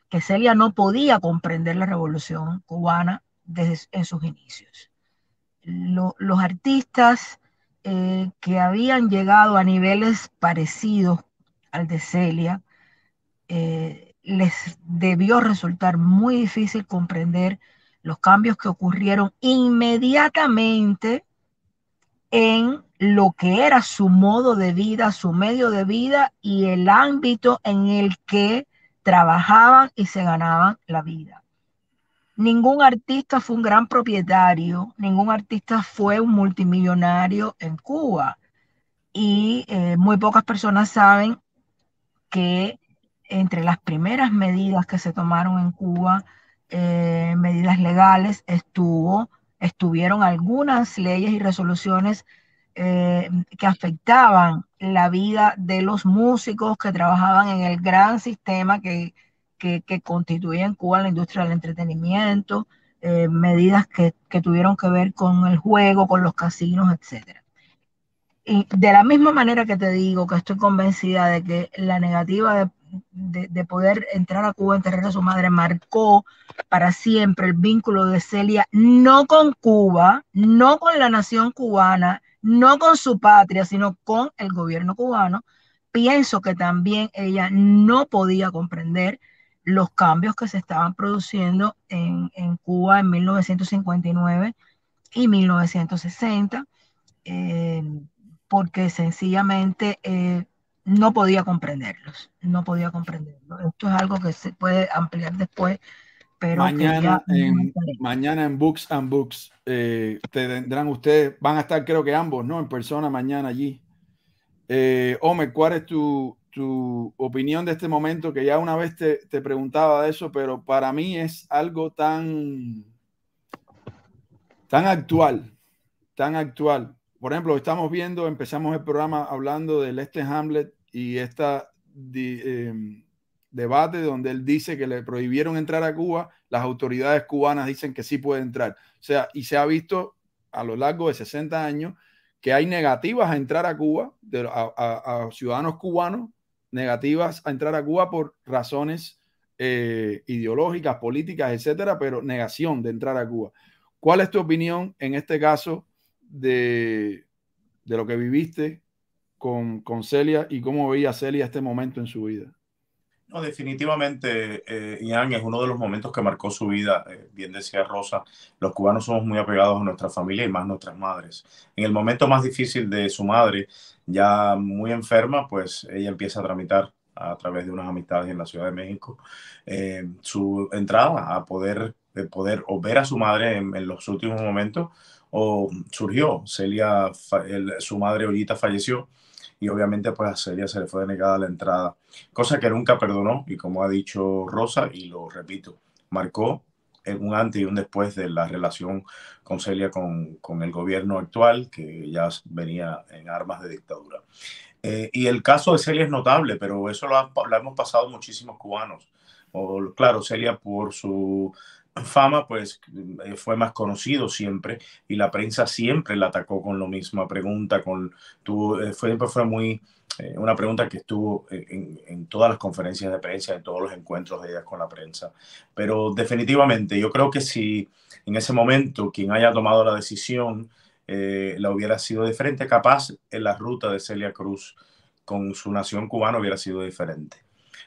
que Celia no podía comprender la revolución cubana desde en sus inicios los artistas eh, que habían llegado a niveles parecidos al de Celia, eh, les debió resultar muy difícil comprender los cambios que ocurrieron inmediatamente en lo que era su modo de vida, su medio de vida y el ámbito en el que trabajaban y se ganaban la vida. Ningún artista fue un gran propietario, ningún artista fue un multimillonario en Cuba. Y eh, muy pocas personas saben que entre las primeras medidas que se tomaron en Cuba, eh, medidas legales, estuvo, estuvieron algunas leyes y resoluciones eh, que afectaban la vida de los músicos que trabajaban en el gran sistema que que, que constituye en Cuba la industria del entretenimiento, eh, medidas que, tuvieron que ver con el juego, con los casinos, etc. Y de la misma manera que te digo que estoy convencida de que la negativa de, de poder entrar a Cuba en terreno de su madre marcó para siempre el vínculo de Celia no con Cuba, no con la nación cubana, no con su patria, sino con el gobierno cubano, pienso que también ella no podía comprender los cambios que se estaban produciendo en, Cuba en 1959 y 1960, eh, porque sencillamente eh, no podía comprenderlos, no podía comprenderlos. Esto es algo que se puede ampliar después, pero mañana, en, mañana en Books and Books eh, te tendrán ustedes, van a estar creo que ambos, ¿no? En persona mañana allí. Eh, ¿cuál es tu tu opinión de este momento, que ya una vez te, preguntaba de eso, pero para mí es algo tan, tan actual, tan actual. Por ejemplo, estamos viendo, empezamos el programa hablando del este Hamlet y este debate donde él dice que le prohibieron entrar a Cuba, las autoridades cubanas dicen que sí puede entrar. O sea, y se ha visto a lo largo de 60 años que hay negativas a entrar a Cuba de, a ciudadanos cubanos negativas a entrar a Cuba por razones eh, ideológicas, políticas, etcétera, pero negación de entrar a Cuba. ¿Cuál es tu opinión en este caso de, de lo que viviste con, con Celia y cómo veía Celia este momento en su vida? No, definitivamente, eh, Ian, es uno de los momentos que marcó su vida. Eh, bien decía Rosa, los cubanos somos muy apegados a nuestra familia y más nuestras madres. En el momento más difícil de su madre, ya muy enferma, pues ella empieza a tramitar a través de unas amistades en la Ciudad de México eh, su entrada a poder, poder o ver a su madre en, los últimos momentos o surgió. Celia, su madre Ollita falleció y obviamente pues a Celia se le fue denegada la entrada, cosa que nunca perdonó y como ha dicho Rosa, y lo repito, marcó un antes y un después de la relación con Celia con, el gobierno actual, que ya venía en armas de dictadura. Eh, y el caso de Celia es notable, pero eso lo, hemos pasado muchísimos cubanos. claro, Celia por su fama, pues eh, fue más conocido siempre y la prensa siempre la atacó con la misma pregunta, con eh, fue, fue muy eh, una pregunta que estuvo en, todas las conferencias de prensa, en todos los encuentros de ellas con la prensa. Pero definitivamente yo creo que si en ese momento quien haya tomado la decisión la hubiera sido diferente, capaz en la ruta de Celia Cruz con su nación cubana hubiera sido diferente.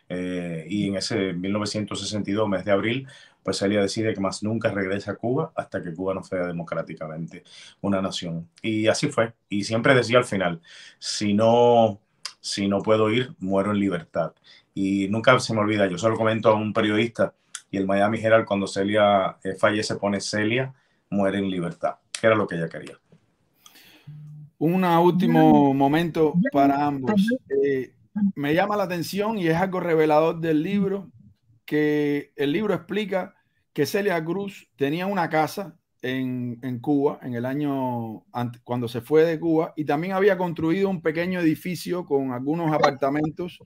y en ese 1962, mes de abril, pues Celia decide que más nunca regrese a Cuba hasta que Cuba no sea democráticamente una nación. Y así fue. Y siempre decía al final, si no, si no puedo ir, muero en libertad. Y nunca se me olvida, yo solo comento a un periodista y el Miami Herald cuando Celia eh, fallece pone Celia muere en libertad, que era lo que ella quería. Un último momento para ambos. Eh, me llama la atención y es algo revelador del libro que el libro explica que Celia Cruz tenía una casa en, Cuba en el año cuando se fue de Cuba y también había construido un pequeño edificio con algunos apartamentos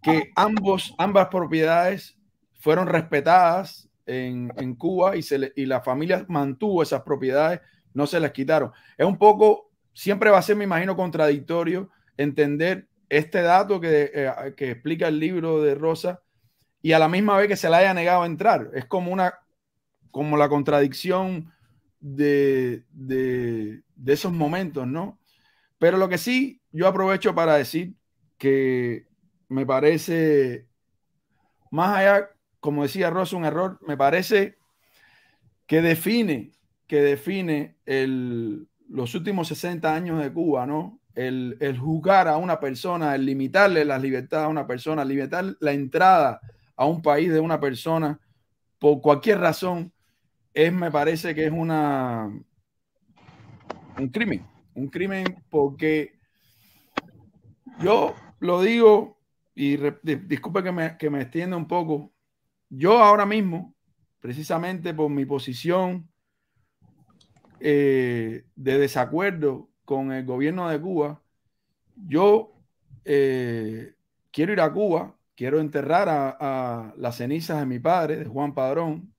que ambos, ambas propiedades fueron respetadas en, Cuba y, se la familia mantuvo esas propiedades, no se las quitaron. Es un poco, siempre va a ser, me imagino, contradictorio entender este dato que, eh, que explica el libro de Rosa y a la misma vez que se la haya negado a entrar. Es como una como la contradicción de, esos momentos, ¿no? Pero lo que sí, yo aprovecho para decir que me parece, más allá, como decía Rosa, un error, me parece que define, que define los últimos 60 años de Cuba, ¿no? El, el juzgar a una persona, el limitarle las libertades a una persona, limitar la entrada a un país de una persona por cualquier razón, es, me parece que es una un crimen, un crimen porque yo lo digo y disculpe que me, que me extienda un poco, yo ahora mismo, precisamente por mi posición eh, de desacuerdo con el gobierno de Cuba, yo eh, quiero ir a Cuba quiero enterrar a, las cenizas de mi padre, de Juan Padrón.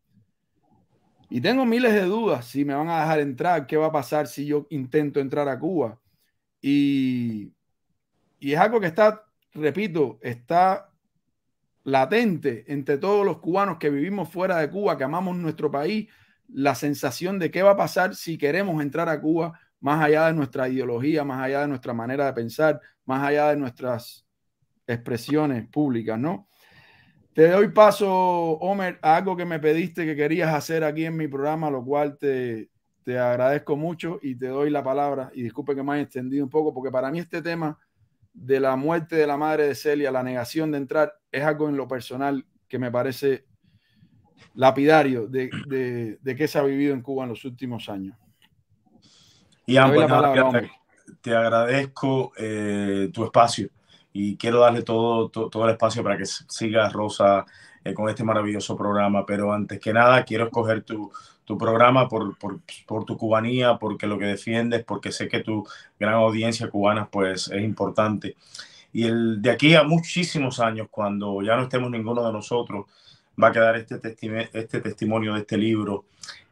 Y tengo miles de dudas si me van a dejar entrar, qué va a pasar si yo intento entrar a Cuba. Y, y es algo que está, repito, está latente entre todos los cubanos que vivimos fuera de Cuba, que amamos nuestro país, la sensación de qué va a pasar si queremos entrar a Cuba, más allá de nuestra ideología, más allá de nuestra manera de pensar, más allá de nuestras expresiones públicas, ¿no? Te doy paso, Homer, a algo que me pediste que querías hacer aquí en mi programa, lo cual te, agradezco mucho y te doy la palabra. Y disculpe que me haya extendido un poco, porque para mí este tema de la muerte de la madre de Celia, la negación de entrar, es algo en lo personal que me parece lapidario de, de, se ha vivido en Cuba en los últimos años. Y te, pues te, agradezco eh, tu espacio y quiero darle todo, todo, el espacio para que siga Rosa eh, con este maravilloso programa, pero antes que nada quiero escoger tu, tu programa por, por, tu cubanía, porque lo que defiendes, porque sé que tu gran audiencia cubana pues es importante. Y el, de aquí a muchísimos años, cuando ya no estemos ninguno de nosotros, va a quedar este, testimonio, este testimonio de este libro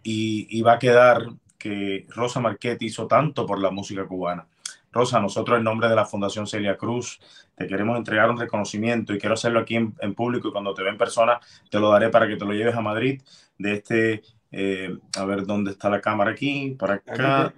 y, y va a quedar que Rosa Marquette hizo tanto por la música cubana. Rosa, nosotros en nombre de la Fundación Celia Cruz te queremos entregar un reconocimiento y quiero hacerlo aquí en, público y cuando te ve en persona te lo daré para que te lo lleves a Madrid de este, eh, a ver dónde está la cámara aquí, para acá,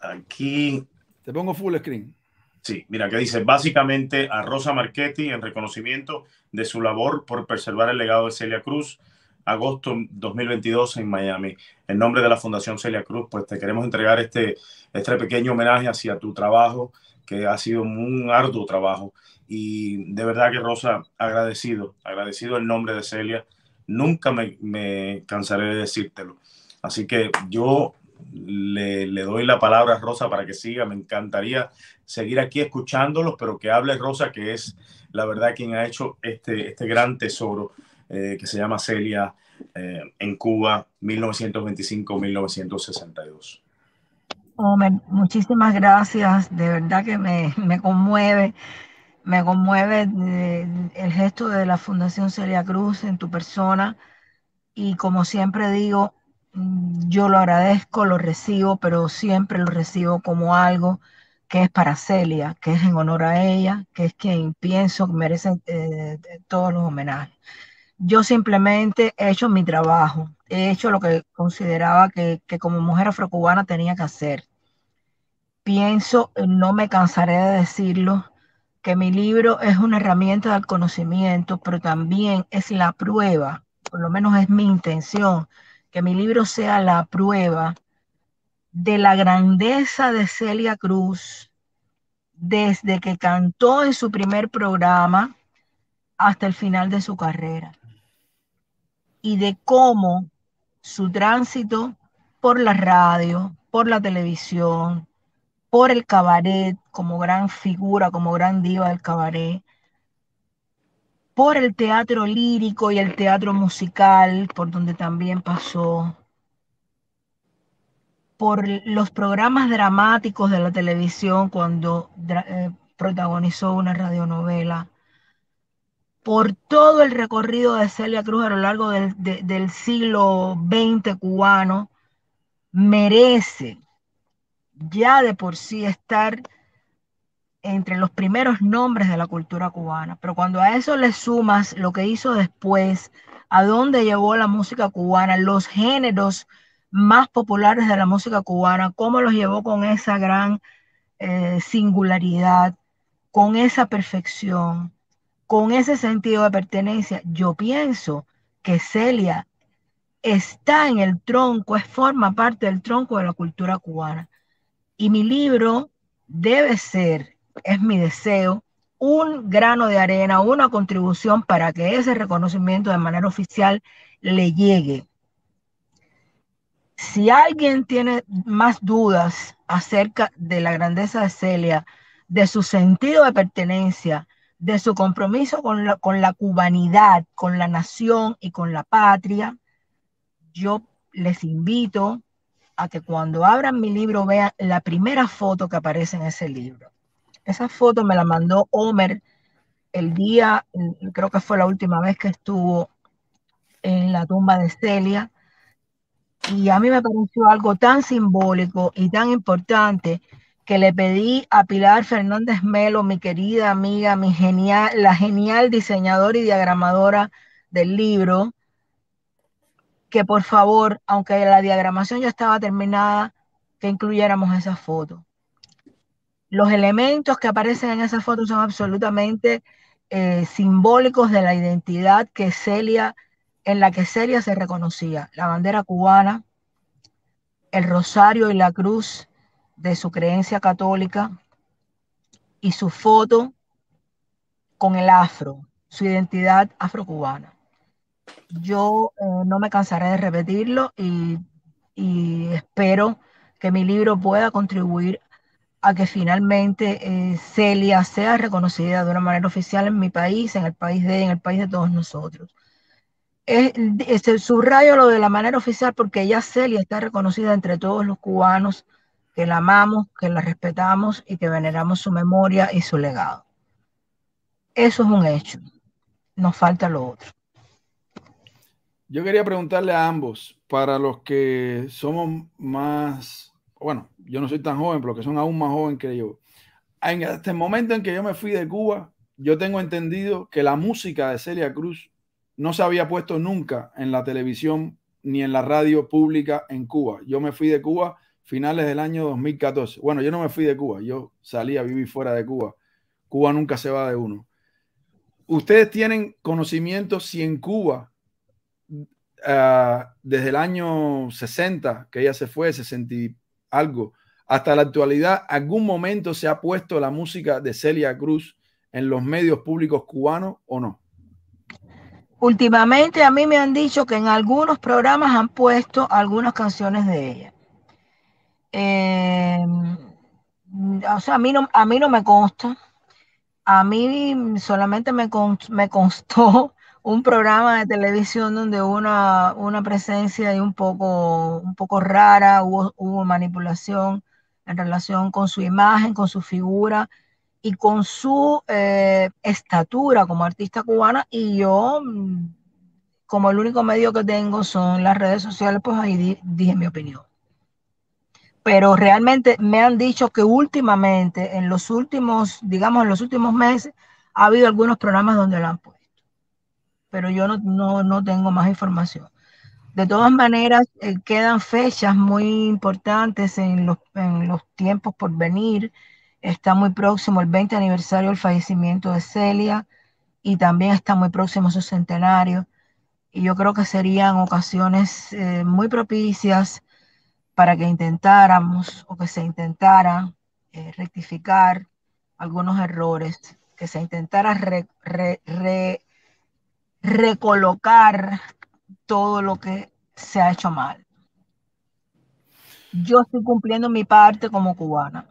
aquí. Te pongo full screen. Sí, mira, que dice básicamente a Rosa Marchetti en reconocimiento de su labor por preservar el legado de Celia Cruz agosto 2022 en Miami. En nombre de la Fundación Celia Cruz, pues te queremos entregar este, este pequeño homenaje hacia tu trabajo, que ha sido un arduo trabajo. Y de verdad que Rosa, agradecido, agradecido el nombre de Celia. Nunca me, cansaré de decírtelo. Así que yo le, doy la palabra a Rosa para que siga. Me encantaría seguir aquí escuchándolos, pero que hable Rosa, que es la verdad quien ha hecho este, este gran tesoro. Eh, que se llama Celia eh, en Cuba 1925-1962. Oh, muchísimas gracias, de verdad que me, conmueve, me conmueve eh, el, gesto de la Fundación Celia Cruz en tu persona y como siempre digo, mm, yo lo agradezco, lo recibo, pero siempre lo recibo como algo que es para Celia, que es en honor a ella, que es quien pienso que merece todos los homenajes. Yo simplemente he hecho mi trabajo, he hecho lo que consideraba que, como mujer afrocubana tenía que hacer. Pienso, no me cansaré de decirlo, que mi libro es una herramienta del conocimiento, pero también es la prueba, por lo menos es mi intención, que mi libro sea la prueba de la grandeza de Celia Cruz desde que cantó en su primer programa hasta el final de su carrera y de cómo su tránsito por la radio, por la televisión, por el cabaret, como gran figura, como gran diva del cabaret, por el teatro lírico y el teatro musical, por donde también pasó, por los programas dramáticos de la televisión cuando eh, protagonizó una radionovela, por todo el recorrido de Celia Cruz a lo largo del, siglo XX cubano, merece ya de por sí estar entre los primeros nombres de la cultura cubana, pero cuando a eso le sumas lo que hizo después, a dónde llevó la música cubana, los géneros más populares de la música cubana, cómo los llevó con esa gran eh, singularidad, con esa perfección, con ese sentido de pertenencia, yo pienso que Celia está en el tronco, es, forma parte del tronco de la cultura cubana. Y mi libro debe ser, es mi deseo, un grano de arena, una contribución para que ese reconocimiento de manera oficial le llegue. Si alguien tiene más dudas acerca de la grandeza de Celia, de su sentido de pertenencia, de su compromiso con la, cubanidad, con la nación y con la patria, yo les invito a que cuando abran mi libro vean la primera foto que aparece en ese libro. Esa foto me la mandó Homer el día, creo que fue la última vez que estuvo en la tumba de Celia, y a mí me pareció algo tan simbólico y tan importante que le pedí a Pilar Fernández Melo, mi querida amiga, mi genial, la genial diseñadora y diagramadora del libro, que por favor, aunque la diagramación ya estaba terminada, que incluyéramos esa foto. Los elementos que aparecen en esa foto son absolutamente eh, simbólicos de la identidad que Celia, en la que Celia se reconocía. La bandera cubana, el rosario y la cruz, de su creencia católica y su foto con el afro, su identidad afrocubana. Yo eh, no me cansaré de repetirlo y, espero que mi libro pueda contribuir a que finalmente eh, Celia sea reconocida de una manera oficial en mi país, en el país de, en el país de todos nosotros. Es, es, subrayo lo de la manera oficial porque ya Celia está reconocida entre todos los cubanos que la amamos, que la respetamos y que veneramos su memoria y su legado. Eso es un hecho. Nos falta lo otro. Yo quería preguntarle a ambos, para los que somos más, bueno, yo no soy tan joven, pero que son aún más jóvenes que yo. En este momento en que yo me fui de Cuba, yo tengo entendido que la música de Celia Cruz no se había puesto nunca en la televisión ni en la radio pública en Cuba. Yo me fui de Cuba finales del año 2014. Bueno, yo no me fui de Cuba, yo salí a vivir fuera de Cuba. Cuba nunca se va de uno. ¿Ustedes tienen conocimiento si en Cuba, ah, desde el año 60, que ella se fue, 60 y algo, hasta la actualidad, algún momento se ha puesto la música de Celia Cruz en los medios públicos cubanos o no? Últimamente a mí me han dicho que en algunos programas han puesto algunas canciones de ella. Em, o sea, a mí, no, a mí no me consta. A mí solamente me, me constó <laughs> un programa de televisión donde hubo una, presencia un poco, un poco rara, hubo, hubo, manipulación en relación con su imagen, con su figura y con su eh, estatura como artista cubana. Y yo, mm, como el único medio que tengo son las redes sociales, pues ahí dije mi opinión pero realmente me han dicho que últimamente, en los últimos, digamos, en los últimos meses, ha habido algunos programas donde lo han puesto. Pero yo no, no, tengo más información. De todas maneras, eh, quedan fechas muy importantes en los, tiempos por venir. Está muy próximo el 20 aniversario del fallecimiento de Celia y también está muy próximo su centenario. Y yo creo que serían ocasiones eh, muy propicias para que intentáramos o que se intentara eh, rectificar algunos errores, que se intentara recolocar todo lo que se ha hecho mal. Yo estoy cumpliendo mi parte como cubana.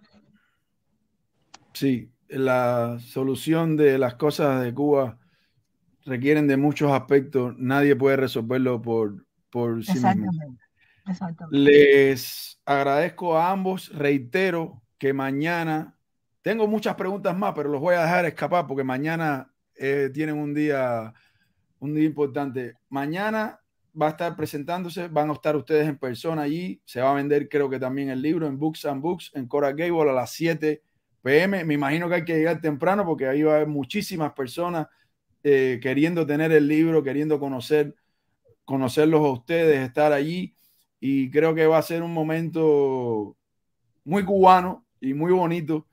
Sí, la solución de las cosas de Cuba requieren de muchos aspectos. Nadie puede resolverlo por, por sí mismo. Les agradezco a ambos. Reitero que mañana tengo muchas preguntas más, pero los voy a dejar escapar porque mañana eh, tienen un día, un día importante. Mañana va a estar presentándose, van a estar ustedes en persona allí. Se va a vender, creo que también el libro en Books and Books en Cora Gable a las 7 pm. Me imagino que hay que llegar temprano porque ahí va a haber muchísimas personas eh, queriendo tener el libro, queriendo conocer, conocerlos a ustedes, estar allí y creo que va a ser un momento muy cubano y muy bonito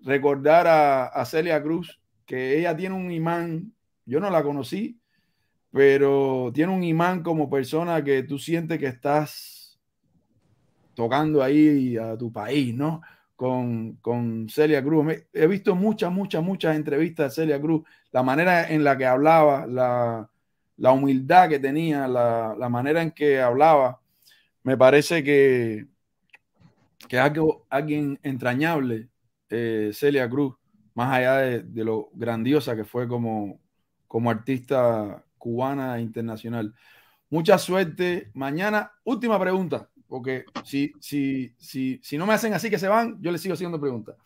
recordar a, Celia Cruz, que ella tiene un imán, yo no la conocí, pero tiene un imán como persona que tú sientes que estás tocando ahí a tu país, ¿no? Con, Celia Cruz. he visto muchas, muchas, muchas entrevistas de Celia Cruz, la manera en la que hablaba, la, humildad que tenía, la manera en que hablaba me parece que, que algo, alguien entrañable, eh, Celia Cruz, más allá de, lo grandiosa que fue como, como artista cubana e internacional. Mucha suerte. Mañana, última pregunta, porque si, si, si, si no me hacen así que se van, yo les sigo haciendo preguntas.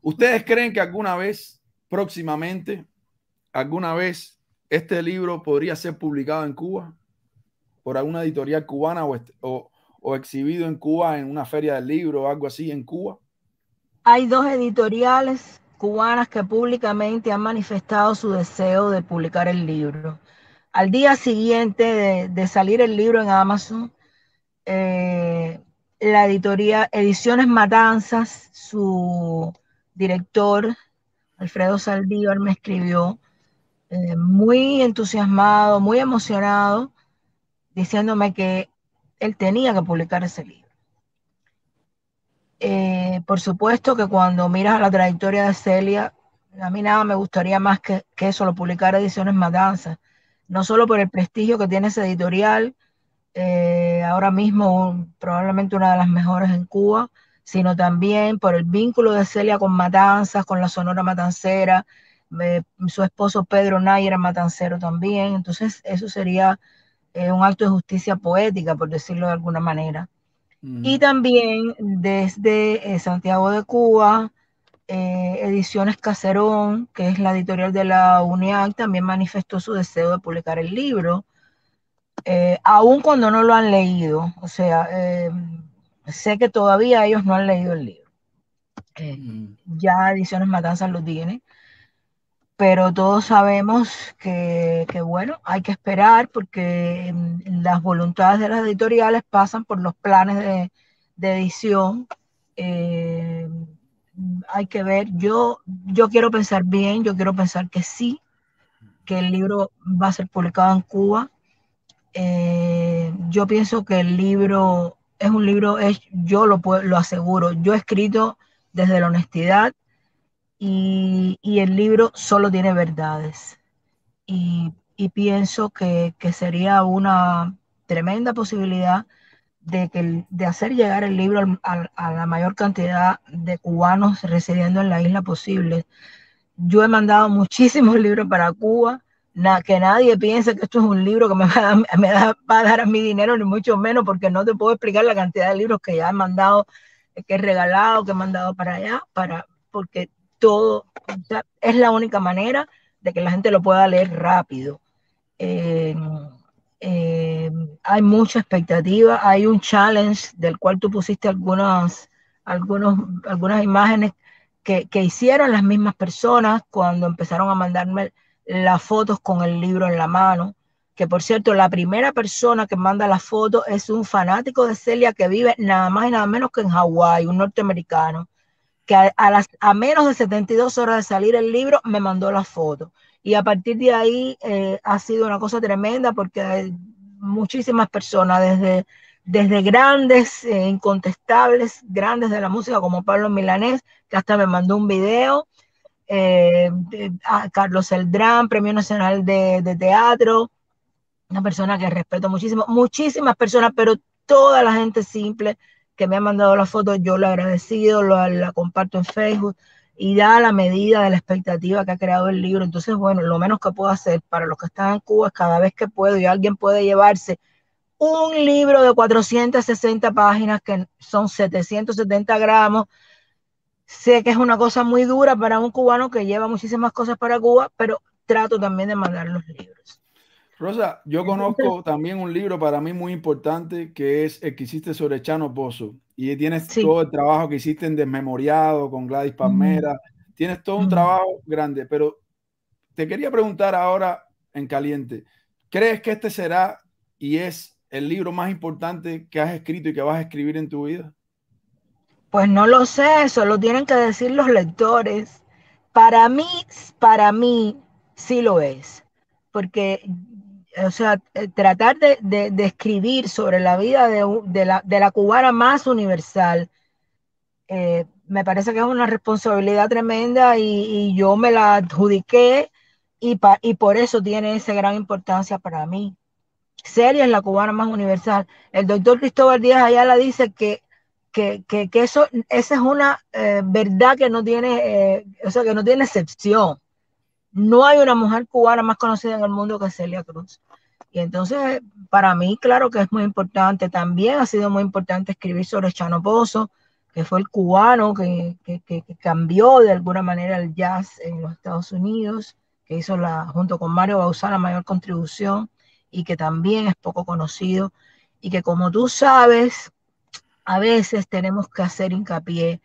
¿Ustedes creen que alguna vez, próximamente, alguna vez este libro podría ser publicado en Cuba por alguna editorial cubana o, este, o, o exhibido en Cuba en una feria del libro o algo así en Cuba? Hay dos editoriales cubanas que públicamente han manifestado su deseo de publicar el libro. Al día siguiente de, salir el libro en Amazon, eh, la editoría Ediciones Matanzas, su director Alfredo Saldívar me escribió eh, muy entusiasmado, muy emocionado, diciéndome que él tenía que publicar ese libro. Eh, por supuesto que cuando miras la trayectoria de Celia, a mí nada me gustaría más que, que eso, lo publicara Ediciones matanzas. no solo por el prestigio que tiene ese editorial, eh, ahora mismo probablemente una de las mejores en Cuba, sino también por el vínculo de Celia con Matanzas, con la Sonora Matancera, eh, su esposo Pedro Nay era matancero también, entonces eso sería es un acto de justicia poética, por decirlo de alguna manera. Y también desde eh, Santiago de Cuba, eh, Ediciones Caserón, que es la editorial de la UNIAC, también manifestó su deseo de publicar el libro, eh, aun cuando no lo han leído. O sea, sé que todavía ellos no han leído el libro. Ya Ediciones Matanzas lo tiene pero todos sabemos que, bueno, hay que esperar porque mm, las voluntades de las editoriales pasan por los planes de, edición. Eh, mm, hay que ver, yo, yo quiero pensar bien, yo quiero pensar que sí, que el libro va a ser publicado en Cuba. Eh, yo pienso que el libro es un libro, es, yo lo, lo aseguro, yo he escrito desde la honestidad, y, el libro solo tiene verdades. Y, pienso que, que, sería una tremenda posibilidad de, que, de hacer llegar el libro a la mayor cantidad de cubanos residiendo en la isla posible. Yo he mandado muchísimos <laughs> libros para Cuba, que nadie piense que esto es un libro que me, va a, me va a dar a mi dinero, ni mucho menos, porque no te puedo explicar la cantidad de libros que ya he mandado, que he regalado, que he mandado para allá, para, porque todo, es la única manera de que la gente lo pueda leer rápido. Eh, eh, hay mucha expectativa, hay un challenge del cual tú pusiste algunas, algunos, algunas imágenes que, que, hicieron las mismas personas cuando empezaron a mandarme las fotos con el libro en la mano. Que por cierto, la primera persona que manda la foto es un fanático de Celia que vive nada más y nada menos que en Hawái, un norteamericano que a, menos de 72 horas de salir el libro me mandó la foto. Y a partir de ahí eh, ha sido una cosa tremenda porque hay muchísimas personas, desde, desde grandes, eh, incontestables, grandes de la música como Pablo Milanés, que hasta me mandó un video, eh, a Carlos Eldrán, Premio Nacional de, de Teatro, una persona que respeto muchísimo, muchísimas personas, pero toda la gente simple que me ha mandado la foto, yo lo agradecido, la comparto en Facebook y da la medida de la expectativa que ha creado el libro. Entonces, bueno, lo menos que puedo hacer para los que están en Cuba es cada vez que puedo y alguien puede llevarse un libro de 460 páginas que son 770 gramos. Sé que es una cosa muy dura para un cubano que lleva muchísimas cosas para Cuba, pero trato también de mandar los libros. Rosa, yo conozco también un libro para mí muy importante que es el que hiciste sobre Chano Pozo. Y tienes todo el trabajo que hiciste en Desmemoriado con Gladys Palmera. Tienes todo un trabajo grande. Pero te quería preguntar ahora en caliente: ¿crees que este será y es el libro más importante que has escrito y que vas a escribir en tu vida? Pues no lo sé, eso lo tienen que decir los lectores. Para mí, para mí, sí lo es. Porque o sea, eh, tratar de, de, escribir sobre la vida de, la, cubana más universal, eh, me parece que es una responsabilidad tremenda y, yo me la adjudiqué y, pa, y por eso tiene esa gran importancia para mí. Celia es la cubana más universal. El doctor Cristóbal Díaz allá la dice que, que, eso, esa es una eh, verdad que no tiene, sea, que no tiene excepción. No hay una mujer cubana más conocida en el mundo que Celia Cruz. Y entonces, para mí, claro que es muy importante. También ha sido muy importante escribir sobre Chano Pozo, que fue el cubano que, cambió de alguna manera el jazz en los Estados Unidos, que hizo la, junto con Mario Bauza la mayor contribución y que también es poco conocido. Y que como tú sabes, a veces tenemos que hacer hincapié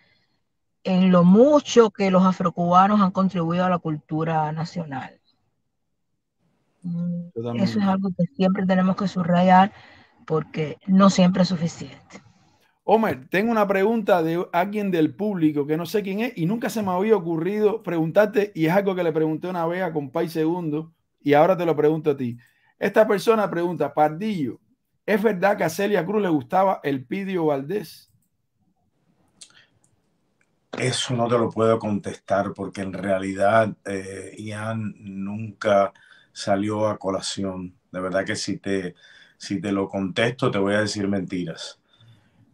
en lo mucho que los afrocubanos han contribuido a la cultura nacional. Mm, eso es algo que siempre tenemos que subrayar porque no siempre es suficiente. Homer, tengo una pregunta de alguien del público que no sé quién es y nunca se me había ocurrido preguntarte, y es algo que le pregunté una vez a Compay Segundo, y ahora te lo pregunto a ti. Esta persona pregunta, Pardillo, ¿es verdad que a Celia Cruz le gustaba el Pidio Valdés? Eso no te lo puedo contestar porque en realidad eh, Ian nunca salió a colación. De verdad que si te, si te lo contesto, te voy a decir mentiras.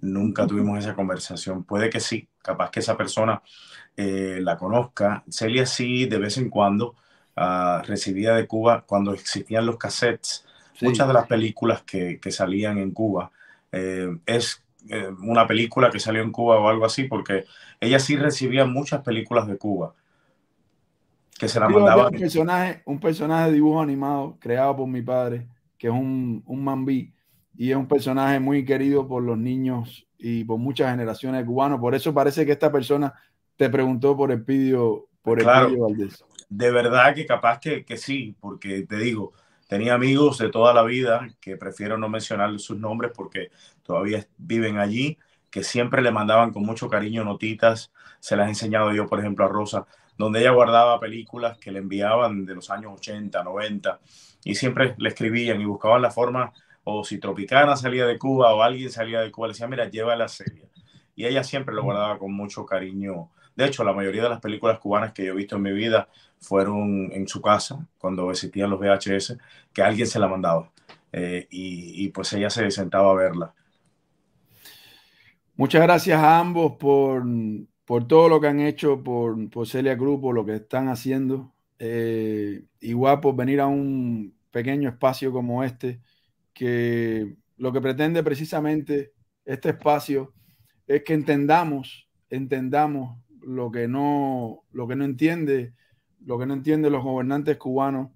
Nunca tuvimos esa conversación. Puede que sí, capaz que esa persona eh, la conozca. Celia sí, de vez en cuando, ah, recibía de Cuba cuando existían los cassettes. Muchas de las películas que, salían en Cuba eh, es eh, una película que salió en Cuba o algo así, porque ella sí recibía muchas películas de Cuba que se la Un personaje, un personaje de dibujo animado creado por mi padre, que es un, un mambí, y es un personaje muy querido por los niños y por muchas generaciones de cubanos. Por eso parece que esta persona te preguntó por el por claro, De verdad que capaz que, sí, porque te digo, tenía amigos de toda la vida que prefiero no mencionar sus nombres porque todavía viven allí, que siempre le mandaban con mucho cariño notitas. Se las he enseñado yo, por ejemplo, a Rosa donde ella guardaba películas que le enviaban de los años 80, 90, y siempre le escribían y buscaban la forma, o si Tropicana salía de Cuba o alguien salía de Cuba, le decían, mira, lleva la serie. Y ella siempre lo mm. guardaba con mucho cariño. De hecho, la mayoría de las películas cubanas que yo he visto en mi vida fueron en su casa, cuando existían los VHS, que alguien se la mandaba. Eh, y, y pues ella se sentaba a verla. Muchas gracias a ambos por por todo lo que han hecho por, Celia Grupo lo que están haciendo. Eh, igual por venir a un pequeño espacio como este, que lo que pretende precisamente este espacio es que entendamos, entendamos lo que no, lo que no entiende, lo que no entienden los gobernantes cubanos,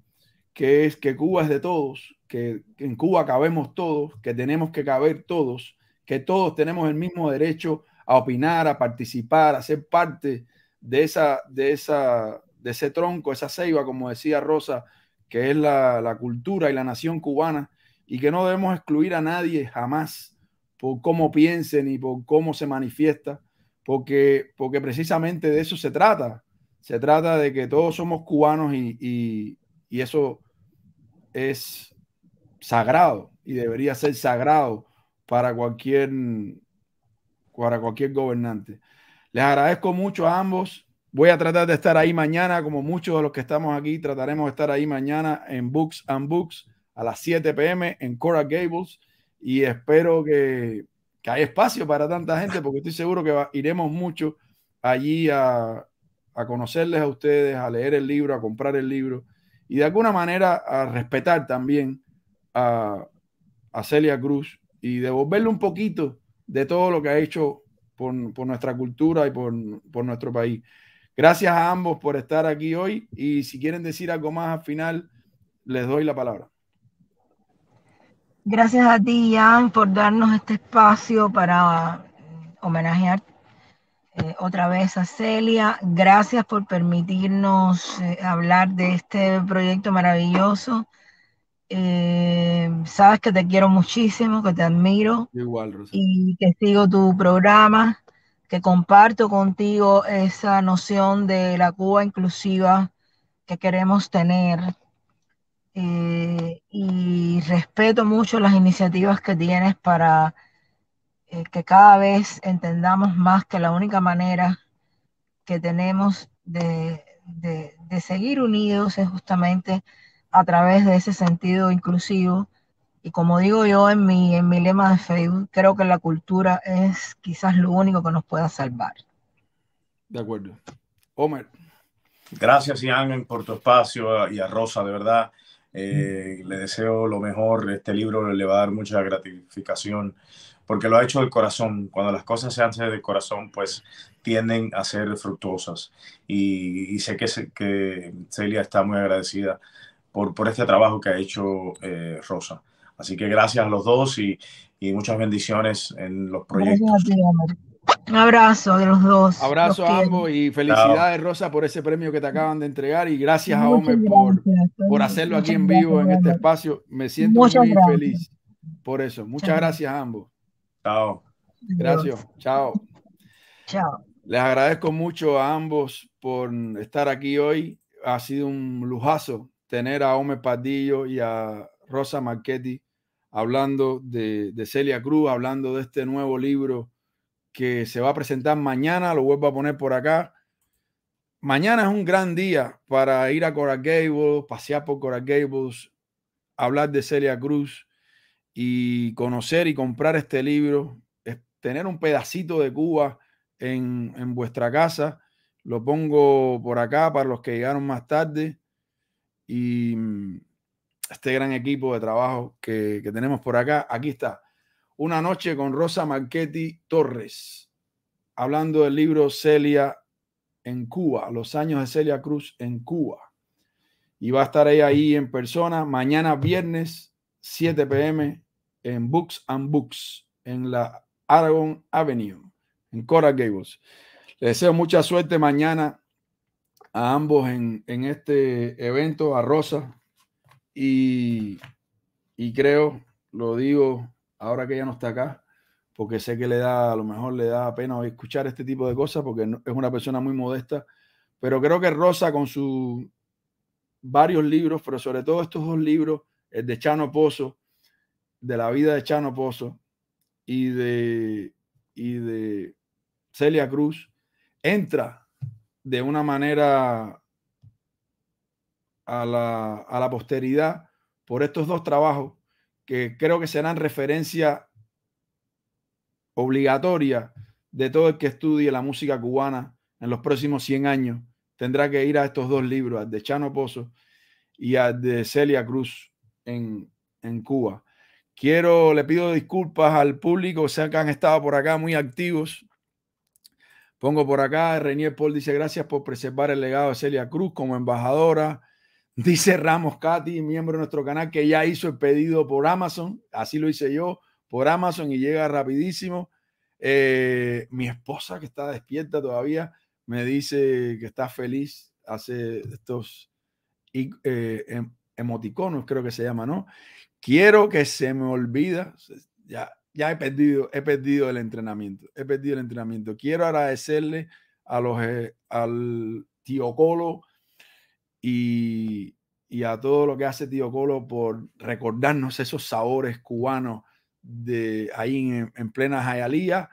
que es que Cuba es de todos, que en Cuba cabemos todos, que tenemos que caber todos, que todos tenemos el mismo derecho a opinar, a participar, a ser parte de, esa, de, esa, de ese tronco, esa ceiba, como decía Rosa, que es la, cultura y la nación cubana, y que no debemos excluir a nadie jamás por cómo piensen y por cómo se manifiesta, porque, porque precisamente de eso se trata. Se trata de que todos somos cubanos y, y eso es sagrado y debería ser sagrado para cualquier para cualquier gobernante. Les agradezco mucho a ambos. Voy a tratar de estar ahí mañana, como muchos de los que estamos aquí, trataremos de estar ahí mañana en Books and Books a las 7 pm en Cora Gables y espero que, que hay espacio para tanta gente porque estoy seguro que iremos mucho allí a, conocerles a ustedes, a leer el libro, a comprar el libro y de alguna manera a respetar también a, a Celia Cruz y devolverle un poquito de todo lo que ha hecho por, nuestra cultura y por, nuestro país. Gracias a ambos por estar aquí hoy y si quieren decir algo más al final, les doy la palabra. Gracias a ti, Jan, por darnos este espacio para eh, homenajear eh, otra vez a Celia. Gracias por permitirnos eh, hablar de este proyecto maravilloso eh, sabes que te quiero muchísimo, que te admiro. Y que sigo tu programa, que comparto contigo esa noción de la Cuba inclusiva que queremos tener. Eh, y respeto mucho las iniciativas que tienes para eh, que cada vez entendamos más que la única manera que tenemos de, de seguir unidos es justamente a través de ese sentido inclusivo. Y como digo yo en mi, en mi lema de Facebook, creo que la cultura es quizás lo único que nos pueda salvar. De acuerdo. Homer. Gracias, Ian, por tu espacio y a Rosa, de verdad. Eh, mm. le deseo lo mejor. Este libro le va a dar mucha gratificación porque lo ha hecho del corazón. Cuando las cosas se hacen del corazón, pues tienden a ser fructuosas. Y, sé que, que Celia está muy agradecida por, este trabajo que ha hecho eh, Rosa. Así que gracias a los dos y, muchas bendiciones en los proyectos. Un abrazo de los dos. Abrazo a ambos y felicidades, Rosa, por ese premio que te acaban de entregar. Y gracias a Homer por, por hacerlo aquí en vivo, en este espacio. Me siento muy feliz por eso. Muchas gracias a ambos. Chao. Gracias. Chao. Chao. Les agradezco mucho a ambos por estar aquí hoy. Ha sido un lujazo tener a Ome Padillo y a Rosa Marchetti hablando de, Celia Cruz, hablando de este nuevo libro que se va a presentar mañana, lo vuelvo a poner por acá. Mañana es un gran día para ir a Coral Gables, pasear por Coral Gables, hablar de Celia Cruz y conocer y comprar este libro, tener un pedacito de Cuba en vuestra casa. Lo pongo por acá para los que llegaron más tarde y mm, este gran equipo de trabajo que, tenemos por acá. Aquí está, una noche con Rosa Marchetti Torres, hablando del libro Celia en Cuba, los años de Celia Cruz en Cuba. Y va a estar ella ahí en persona mañana viernes 7 pm en Books and Books, en la Aragon Avenue, en Cora Gables. Les deseo mucha suerte mañana a ambos en, en este evento, a Rosa, y, creo, lo digo ahora que ella no está acá, porque sé que le da, a lo mejor le da pena escuchar este tipo de cosas, porque es una persona muy modesta, pero creo que Rosa con sus varios libros, pero sobre todo estos dos libros, el de Chano Pozo, de la vida de Chano Pozo y de, y de Celia Cruz, entra de una manera a la, posteridad por estos dos trabajos que creo que serán referencia obligatoria de todo el que estudie la música cubana en los próximos 100 años. Tendrá que ir a estos dos libros, al de Chano Pozo y al de Celia Cruz en, en Cuba. Quiero, le pido disculpas al público, o sea que han estado por acá muy activos Pongo por acá, Renier Paul dice gracias por preservar el legado de Celia Cruz como embajadora. <laughs> Dice Ramos Cati, miembro de nuestro canal, que ya hizo el pedido por Amazon, así lo hice yo, por Amazon y llega rapidísimo. Eh, mi esposa, que está despierta todavía, me dice que está feliz, hace estos eh, em, emoticonos, creo que se llama, ¿no? Quiero que se me olvida, ya ya he perdido, he perdido el entrenamiento, he perdido el entrenamiento. Quiero agradecerle a los, eh, al tío Colo y, a todo lo que hace tío Colo por recordarnos esos sabores cubanos de ahí en, plena Jayalía.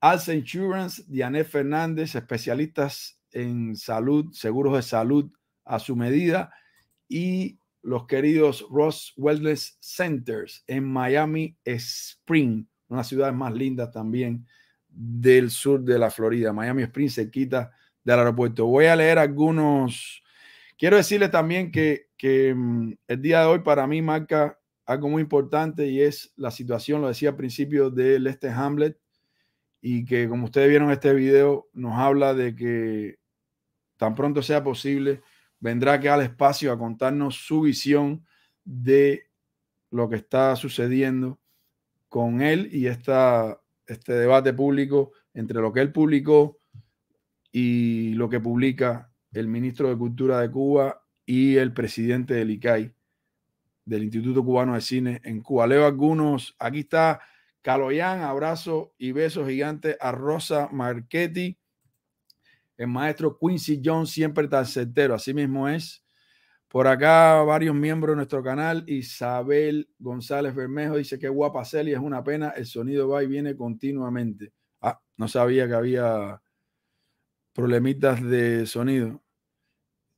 Alza Insurance, Diane Fernández, especialistas en salud, seguros de salud a su medida y los queridos Ross Wellness Centers en Miami Spring, una ciudad más linda también del sur de la Florida, Miami Spring, quita del aeropuerto. Voy a leer algunos. Quiero decirles también que, mm, el día de hoy para mí marca algo muy importante y es la situación, lo decía al principio, del Este Hamlet y que como ustedes vieron este video, nos habla de que tan pronto sea posible, vendrá que al espacio a contarnos su visión de lo que está sucediendo con él y esta, este debate público entre lo que él publicó y lo que publica el ministro de Cultura de Cuba y el presidente del ICAI, del Instituto Cubano de Cine en Cuba. Leo algunos. Aquí está Caloyán, abrazo y besos gigantes a Rosa Marchetti. El maestro Quincy Jones siempre tan certero, así mismo es. Por acá varios miembros de nuestro canal, Isabel González Bermejo dice que guapa Celia, es una pena, el sonido va y viene continuamente. Ah, no sabía que había problemitas de sonido.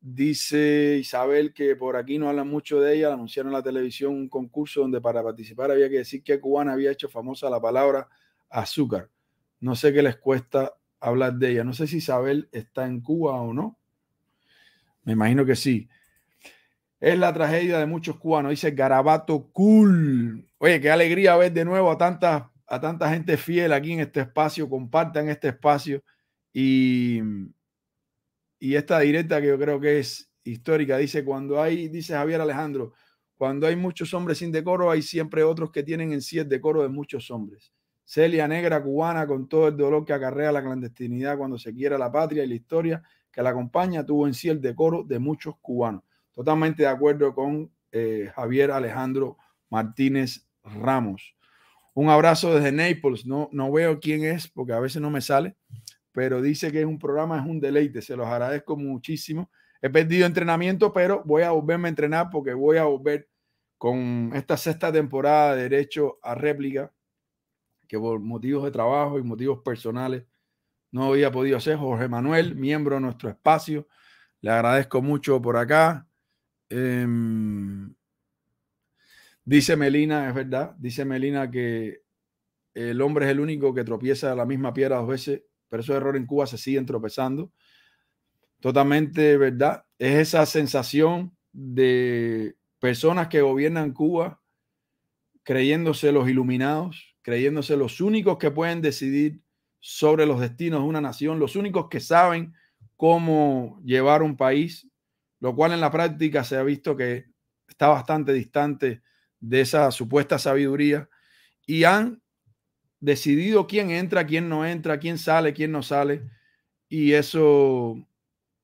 Dice Isabel que por aquí no hablan mucho de ella, anunciaron en la televisión un concurso donde para participar había que decir que cubana había hecho famosa la palabra azúcar. No sé qué les cuesta hablar de ella. No sé si Isabel está en Cuba o no. Me imagino que sí. Es la tragedia de muchos cubanos, dice Garabato Cool. Oye, qué alegría ver de nuevo a tanta, a tanta gente fiel aquí en este espacio. Compartan este espacio. Y, y esta directa que yo creo que es histórica, dice cuando hay, dice Javier Alejandro, cuando hay muchos hombres sin decoro, hay siempre otros que tienen en sí el decoro de muchos hombres. Celia negra cubana con todo el dolor que acarrea la clandestinidad cuando se quiere la patria y la historia que la acompaña tuvo en sí el decoro de muchos cubanos. Totalmente de acuerdo con eh, Javier Alejandro Martínez Ramos. Un abrazo desde Naples. No, no veo quién es porque a veces no me sale, pero dice que es un programa, es un deleite. Se los agradezco muchísimo. He perdido entrenamiento, pero voy a volverme a entrenar porque voy a volver con esta sexta temporada de Derecho a Réplica que por motivos de trabajo y motivos personales no había podido hacer. Jorge Manuel, miembro de nuestro espacio, le agradezco mucho por acá. Em, dice Melina, es verdad, dice Melina que el hombre es el único que tropieza la misma piedra dos veces, pero esos error en Cuba se siguen tropezando. Totalmente verdad. Es esa sensación de personas que gobiernan Cuba creyéndose los iluminados, creyéndose los únicos que pueden decidir sobre los destinos de una nación, los únicos que saben cómo llevar un país, lo cual en la práctica se ha visto que está bastante distante de esa supuesta sabiduría y han decidido quién entra, quién no entra, quién sale, quién no sale. Y eso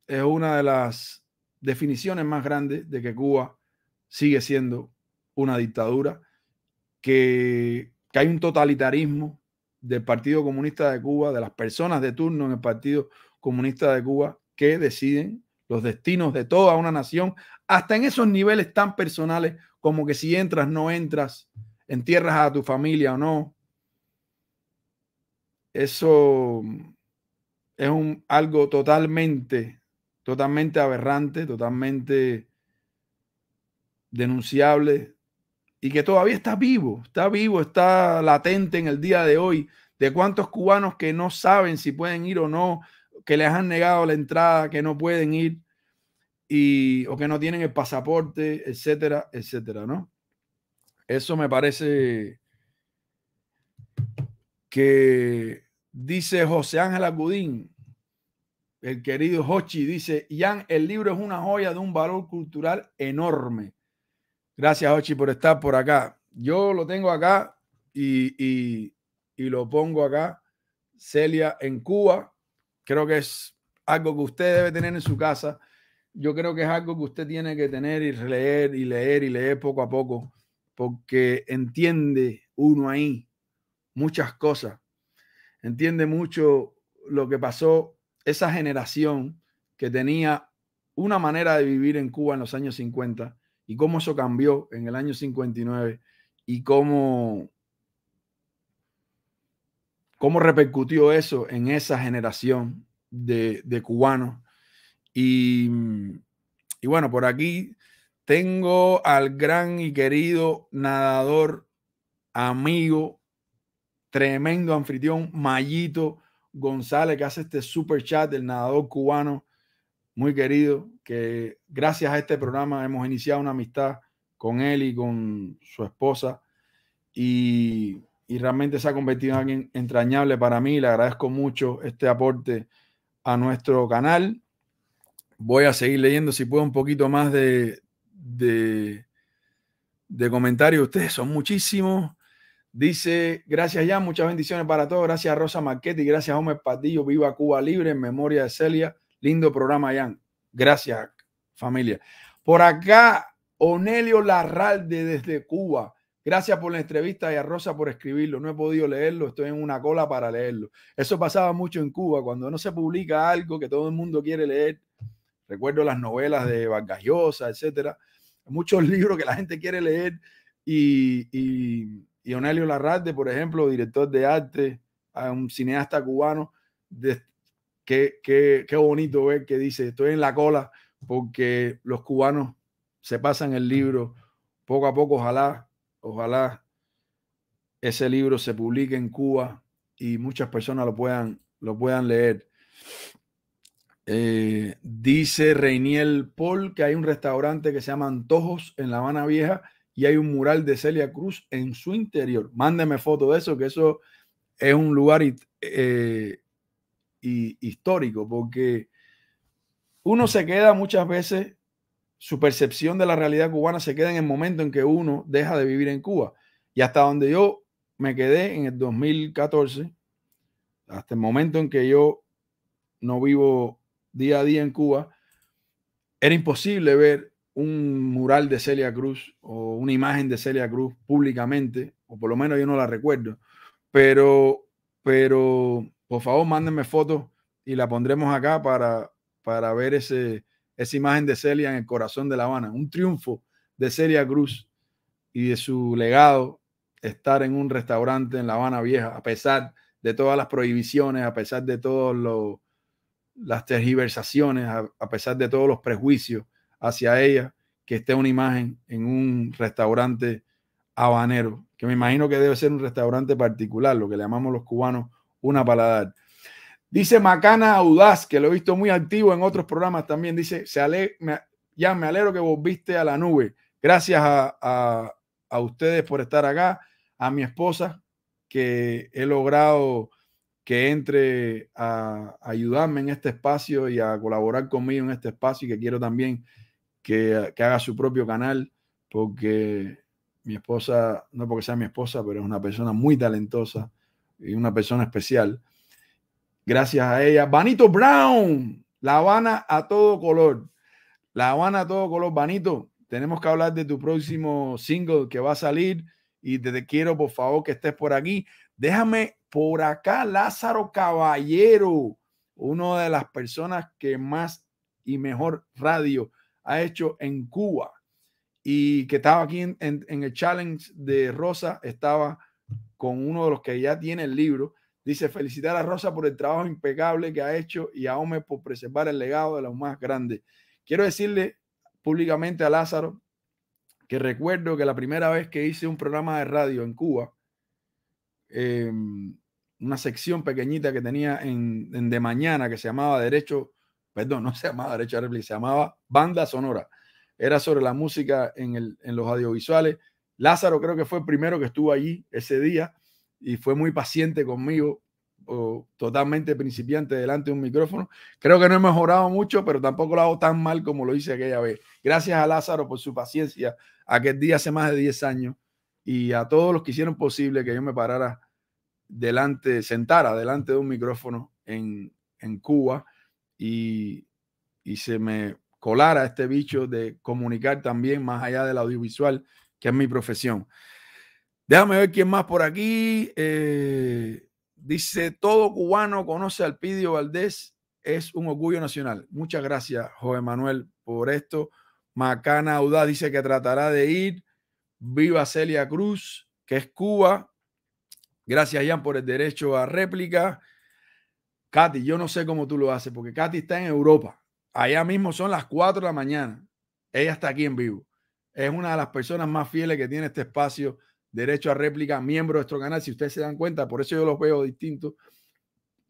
es una de las definiciones más grandes de que Cuba sigue siendo una dictadura que que hay un totalitarismo del Partido Comunista de Cuba, de las personas de turno en el Partido Comunista de Cuba, que deciden los destinos de toda una nación, hasta en esos niveles tan personales como que si entras, no entras, entierras a tu familia o no. Eso es un, algo totalmente, totalmente aberrante, totalmente denunciable, y que todavía está vivo, está vivo, está latente en el día de hoy, de cuántos cubanos que no saben si pueden ir o no, que les han negado la entrada, que no pueden ir y, o que no tienen el pasaporte, etcétera, etcétera, ¿no? Eso me parece que dice José Ángel Agudín, el querido Hochi, dice, Jan, el libro es una joya de un valor cultural enorme. Gracias, Ochi, por estar por acá. Yo lo tengo acá y, lo pongo acá. Celia en Cuba. Creo que es algo que usted debe tener en su casa. Yo creo que es algo que usted tiene que tener y leer y leer y leer poco a poco, porque entiende uno ahí muchas cosas. Entiende mucho lo que pasó esa generación que tenía una manera de vivir en Cuba en los años 50 y cómo eso cambió en el año 59 y cómo, repercutió eso en esa generación de, cubanos. Y, y, bueno, por aquí tengo al gran y querido nadador, amigo, tremendo anfitrión, Mayito González, que hace este super chat del nadador cubano muy querido, que gracias a este programa hemos iniciado una amistad con él y con su esposa. Y, realmente se ha convertido en alguien entrañable para mí. Le agradezco mucho este aporte a nuestro canal. Voy a seguir leyendo, si puedo, un poquito más de, de, comentarios. Ustedes son muchísimos. Dice, gracias ya, muchas bendiciones para todos. Gracias a Rosa Marquetti, gracias a Homer Patillo, viva Cuba Libre, en memoria de Celia. Lindo programa, Jan. Gracias, familia. Por acá, Onelio Larralde desde Cuba. Gracias por la entrevista y a Rosa por escribirlo. No he podido leerlo, estoy en una cola para leerlo. Eso pasaba mucho en Cuba, cuando no se publica algo que todo el mundo quiere leer. Recuerdo las novelas de Vargas Llosa, etcétera. Muchos <laughs> libros que la gente quiere leer y, Onelio Larralde, por ejemplo, director de arte, un cineasta cubano, de, qué, bonito ver que dice, estoy en la cola porque los cubanos se pasan el libro poco a poco, ojalá, ojalá ese libro se publique en Cuba y muchas personas lo puedan, lo puedan leer. Eh, dice Reiniel Paul que hay un restaurante que se llama Antojos en La Habana Vieja y hay un mural de Celia Cruz en su interior. Mándeme foto de eso, que eso es un lugar eh, histórico, porque uno se queda muchas veces, su percepción de la realidad cubana se queda en el momento en que uno deja de vivir en Cuba. Y hasta donde yo me quedé en el 2014, hasta el momento en que yo no vivo día a día en Cuba, era imposible ver un mural de Celia Cruz o una imagen de Celia Cruz públicamente, o por lo menos yo no la recuerdo, pero, pero por favor mándenme fotos y la pondremos acá para, para ver ese, esa imagen de Celia en el corazón de La Habana. Un triunfo de Celia Cruz y de su legado estar en un restaurante en La Habana Vieja, a pesar de todas las prohibiciones, a pesar de todas las tergiversaciones, a, a pesar de todos los prejuicios hacia ella, que esté una imagen en un restaurante habanero, que me imagino que debe ser un restaurante particular, lo que le llamamos los cubanos una paladar. Dice Macana Audaz, que lo he visto muy activo en otros programas también. Dice, se ya me alegro que volviste a la nube. Gracias a, a, ustedes por estar acá, a mi esposa, que he logrado que entre a, ayudarme en este espacio y a colaborar conmigo en este espacio y que quiero también que, que haga su propio canal, porque mi esposa, no porque sea mi esposa, pero es una persona muy talentosa y una persona especial. Gracias a ella. Vanito Brown, La Habana a todo color. La Habana a todo color, Vanito. Tenemos que hablar de tu próximo single que va a salir y te, quiero, por favor, que estés por aquí. Déjame por acá, Lázaro Caballero, una de las personas que más y mejor radio ha hecho en Cuba y que estaba aquí en el challenge de Rosa, estaba con uno de los que ya tiene el libro. Dice, felicitar a Rosa por el trabajo impecable que ha hecho y a Ome por preservar el legado de los más grandes. Quiero decirle públicamente a Lázaro que recuerdo que la primera vez que hice un programa de radio en Cuba, em, una sección pequeñita que tenía en, de mañana que se llamaba Derecho, perdón, no se llamaba Derecho a se llamaba Banda Sonora. Era sobre la música en los audiovisuales Lázaro creo que fue el primero que estuvo allí ese día y fue muy paciente conmigo, totalmente principiante delante de un micrófono. Creo que no he mejorado mucho, pero tampoco lo hago tan mal como lo hice aquella vez. Gracias a Lázaro por su paciencia aquel día hace más de 10 años y a todos los que hicieron posible que yo me parara delante, sentara delante de un micrófono en, en Cuba y, y se me colara este bicho de comunicar también más allá del audiovisual que es mi profesión. Déjame ver quién más por aquí. Eh, dice, todo cubano conoce al Pidio Valdés, es un orgullo nacional. Muchas gracias, José Manuel, por esto. Macana Audaz dice que tratará de ir. Viva Celia Cruz, que es Cuba. Gracias, Ian, por el derecho a réplica. Katy, yo no sé cómo tú lo haces, porque Katy está en Europa. Allá mismo son las 4 de la mañana. Ella está aquí en vivo es una de las personas más fieles que tiene este espacio, derecho a réplica, miembro de nuestro canal, si ustedes se dan cuenta, por eso yo los veo distintos.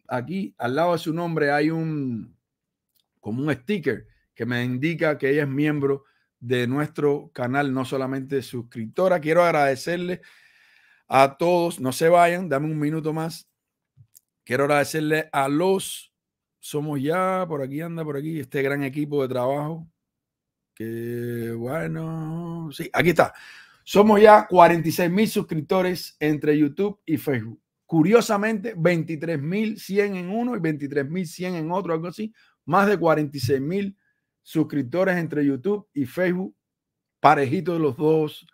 Aquí, al lado de su nombre, hay un como un sticker que me indica que ella es miembro de nuestro canal, no solamente suscriptora. Quiero agradecerle a todos, no se vayan, dame un minuto más. Quiero agradecerle a los, somos ya, por aquí anda, por aquí, este gran equipo de trabajo, bueno, sí, aquí está. Somos ya 46 mil suscriptores entre YouTube y Facebook. Curiosamente, 23 mil en uno y 23 mil en otro, algo así. Más de 46 mil suscriptores entre YouTube y Facebook, parejitos los dos,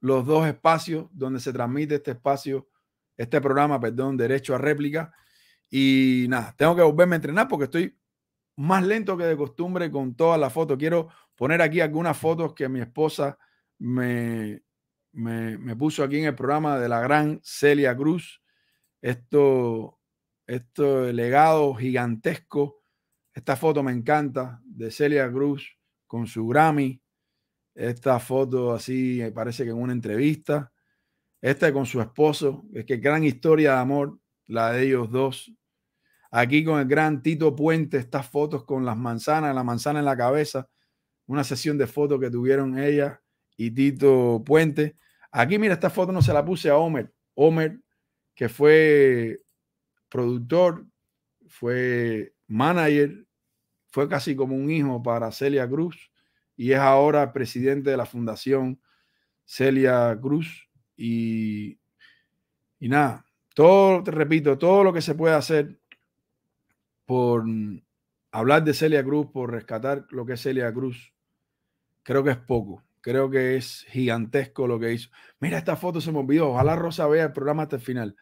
los dos espacios donde se transmite este espacio, este programa, perdón, derecho a réplica. Y nada, tengo que volverme a entrenar porque estoy más lento que de costumbre con toda la foto. Quiero poner aquí algunas fotos que mi esposa me, me, puso aquí en el programa de la gran Celia Cruz. Esto, esto legado gigantesco. Esta foto me encanta de Celia Cruz con su Grammy. Esta foto así eh, parece que en una entrevista. Esta con su esposo. Es que gran historia de amor la de ellos dos. Aquí con el gran Tito Puente, estas fotos con las manzanas, la manzana en la cabeza una sesión de fotos que tuvieron ella y Tito Puente. Aquí, mira, esta foto no se la puse a Homer. Homer, que fue productor, fue manager, fue casi como un hijo para Celia Cruz y es ahora presidente de la fundación Celia Cruz. Y, y nada, todo, te repito, todo lo que se puede hacer por hablar de Celia Cruz, por rescatar lo que es Celia Cruz, creo que es poco. Creo que es gigantesco lo que hizo. Mira, esta foto se me olvidó. Ojalá Rosa vea el programa hasta el final.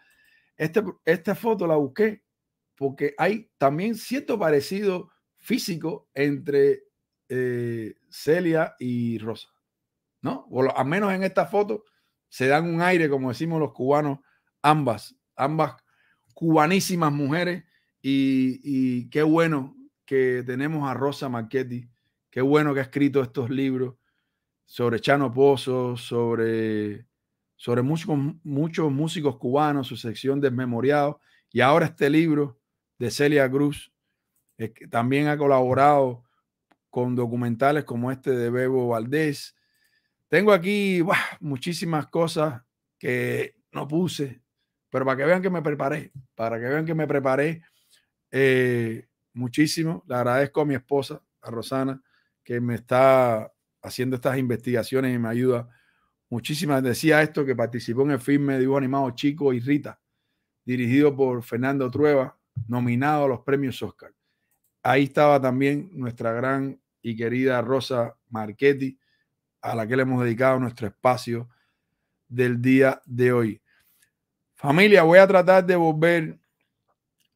Este, esta foto la busqué porque hay también cierto parecido físico entre eh, Celia y Rosa, ¿no? O al menos en esta foto se dan un aire, como decimos los cubanos, ambas, ambas cubanísimas mujeres y, qué bueno que tenemos a Rosa Marchetti Qué bueno que ha escrito estos libros sobre Chano Pozo, sobre, sobre muchos, muchos músicos cubanos, su sección desmemoriado y ahora este libro de Celia Cruz. que también ha colaborado con documentales como este de Bebo Valdés. Tengo aquí muchísimas cosas que no puse, pero para que vean que me preparé, para que vean que me preparé eh, muchísimo. Le agradezco a mi esposa, a Rosana, que me está haciendo estas investigaciones y me ayuda muchísimas. Decía esto que participó en el filme Dibujo Animado Chico y Rita, dirigido por Fernando Trueba, nominado a los premios Oscar. Ahí estaba también nuestra gran y querida Rosa Marchetti, a la que le hemos dedicado nuestro espacio del día de hoy. Familia, voy a tratar de volver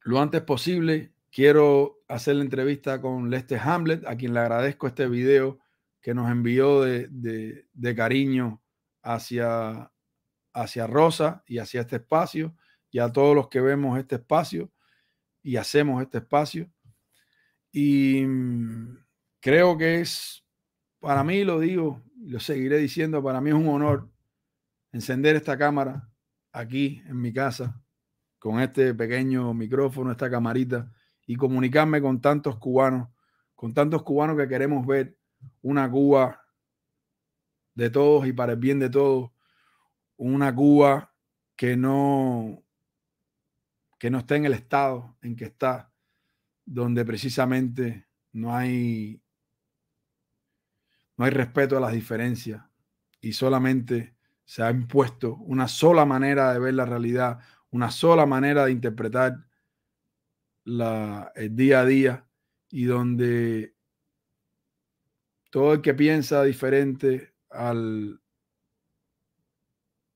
lo antes posible. Quiero hacer la entrevista con Lester Hamlet, a quien le agradezco este video que nos envió de, cariño hacia, hacia Rosa y hacia este espacio y a todos los que vemos este espacio y hacemos este espacio. Y mm, creo que es, para mí lo digo, lo seguiré diciendo, para mí es un honor encender esta cámara aquí en mi casa con este pequeño micrófono, esta camarita y comunicarme con tantos cubanos, con tantos cubanos que queremos ver una Cuba de todos y para el bien de todos, una Cuba que no que no esté en el estado en que está, donde precisamente no hay no hay respeto a las diferencias y solamente se ha impuesto una sola manera de ver la realidad, una sola manera de interpretar la, el día a día y donde todo el que piensa diferente al,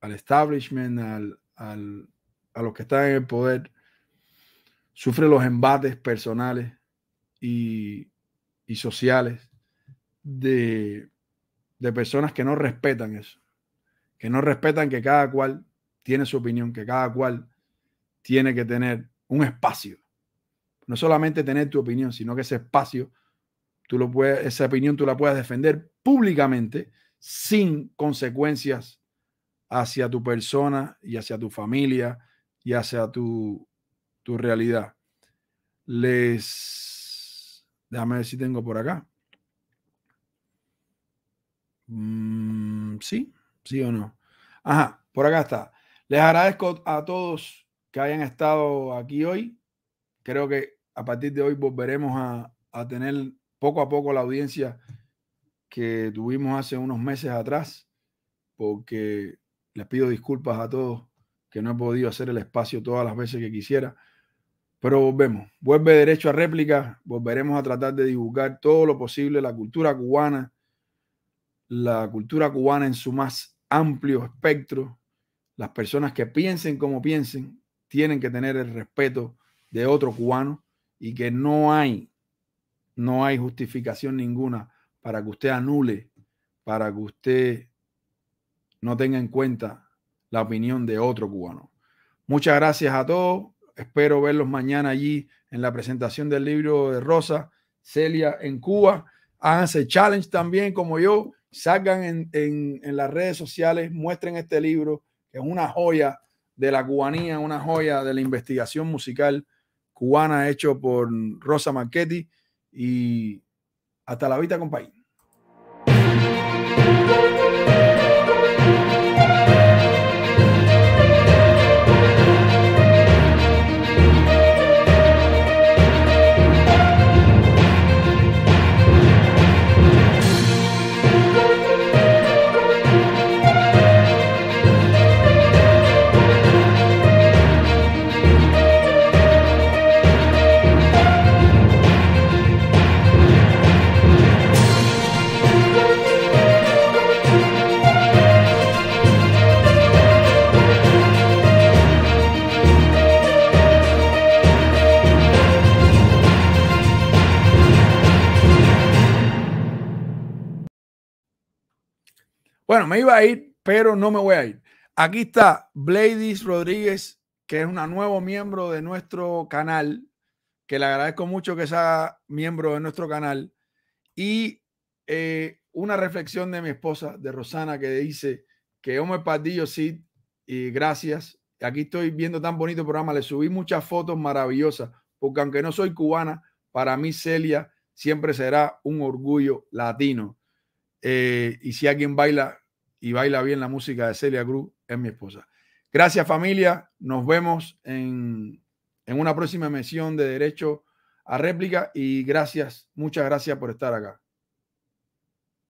al establishment, al, a los que están en el poder, sufre los embates personales y, y sociales de, de personas que no respetan eso, que no respetan que cada cual tiene su opinión, que cada cual tiene que tener un espacio no solamente tener tu opinión, sino que ese espacio, tú lo puedes, esa opinión tú la puedas defender públicamente sin consecuencias hacia tu persona y hacia tu familia y hacia tu, realidad. Les... Déjame ver si tengo por acá. Mm, sí, sí o no. Ajá, por acá está. Les agradezco a todos que hayan estado aquí hoy. Creo que a partir de hoy volveremos a, tener poco a poco la audiencia que tuvimos hace unos meses atrás, porque les pido disculpas a todos que no he podido hacer el espacio todas las veces que quisiera, pero vemos, Vuelve derecho a réplica, volveremos a tratar de divulgar todo lo posible la cultura cubana, la cultura cubana en su más amplio espectro. Las personas que piensen como piensen tienen que tener el respeto de otro cubano y que no hay, no hay justificación ninguna para que usted anule, para que usted no tenga en cuenta la opinión de otro cubano. Muchas gracias a todos. Espero verlos mañana allí en la presentación del libro de Rosa, Celia en Cuba. Háganse challenge también como yo. sacan en, en las redes sociales, muestren este libro, que es una joya de la cubanía, una joya de la investigación musical cubana hecho por Rosa Marchetti y hasta la vista, compañero. Bueno, me iba a ir, pero no me voy a ir. Aquí está Bladys Rodríguez, que es una nuevo miembro de nuestro canal, que le agradezco mucho que sea miembro de nuestro canal. Y eh, una reflexión de mi esposa, de Rosana, que dice que hombre Padillo sí, y gracias. Aquí estoy viendo tan bonito programa, le subí muchas fotos maravillosas, porque aunque no soy cubana, para mí Celia siempre será un orgullo latino. Eh, y si alguien baila y baila bien la música de Celia Cruz, es mi esposa. Gracias familia, nos vemos en, en una próxima emisión de Derecho a Réplica y gracias, muchas gracias por estar acá.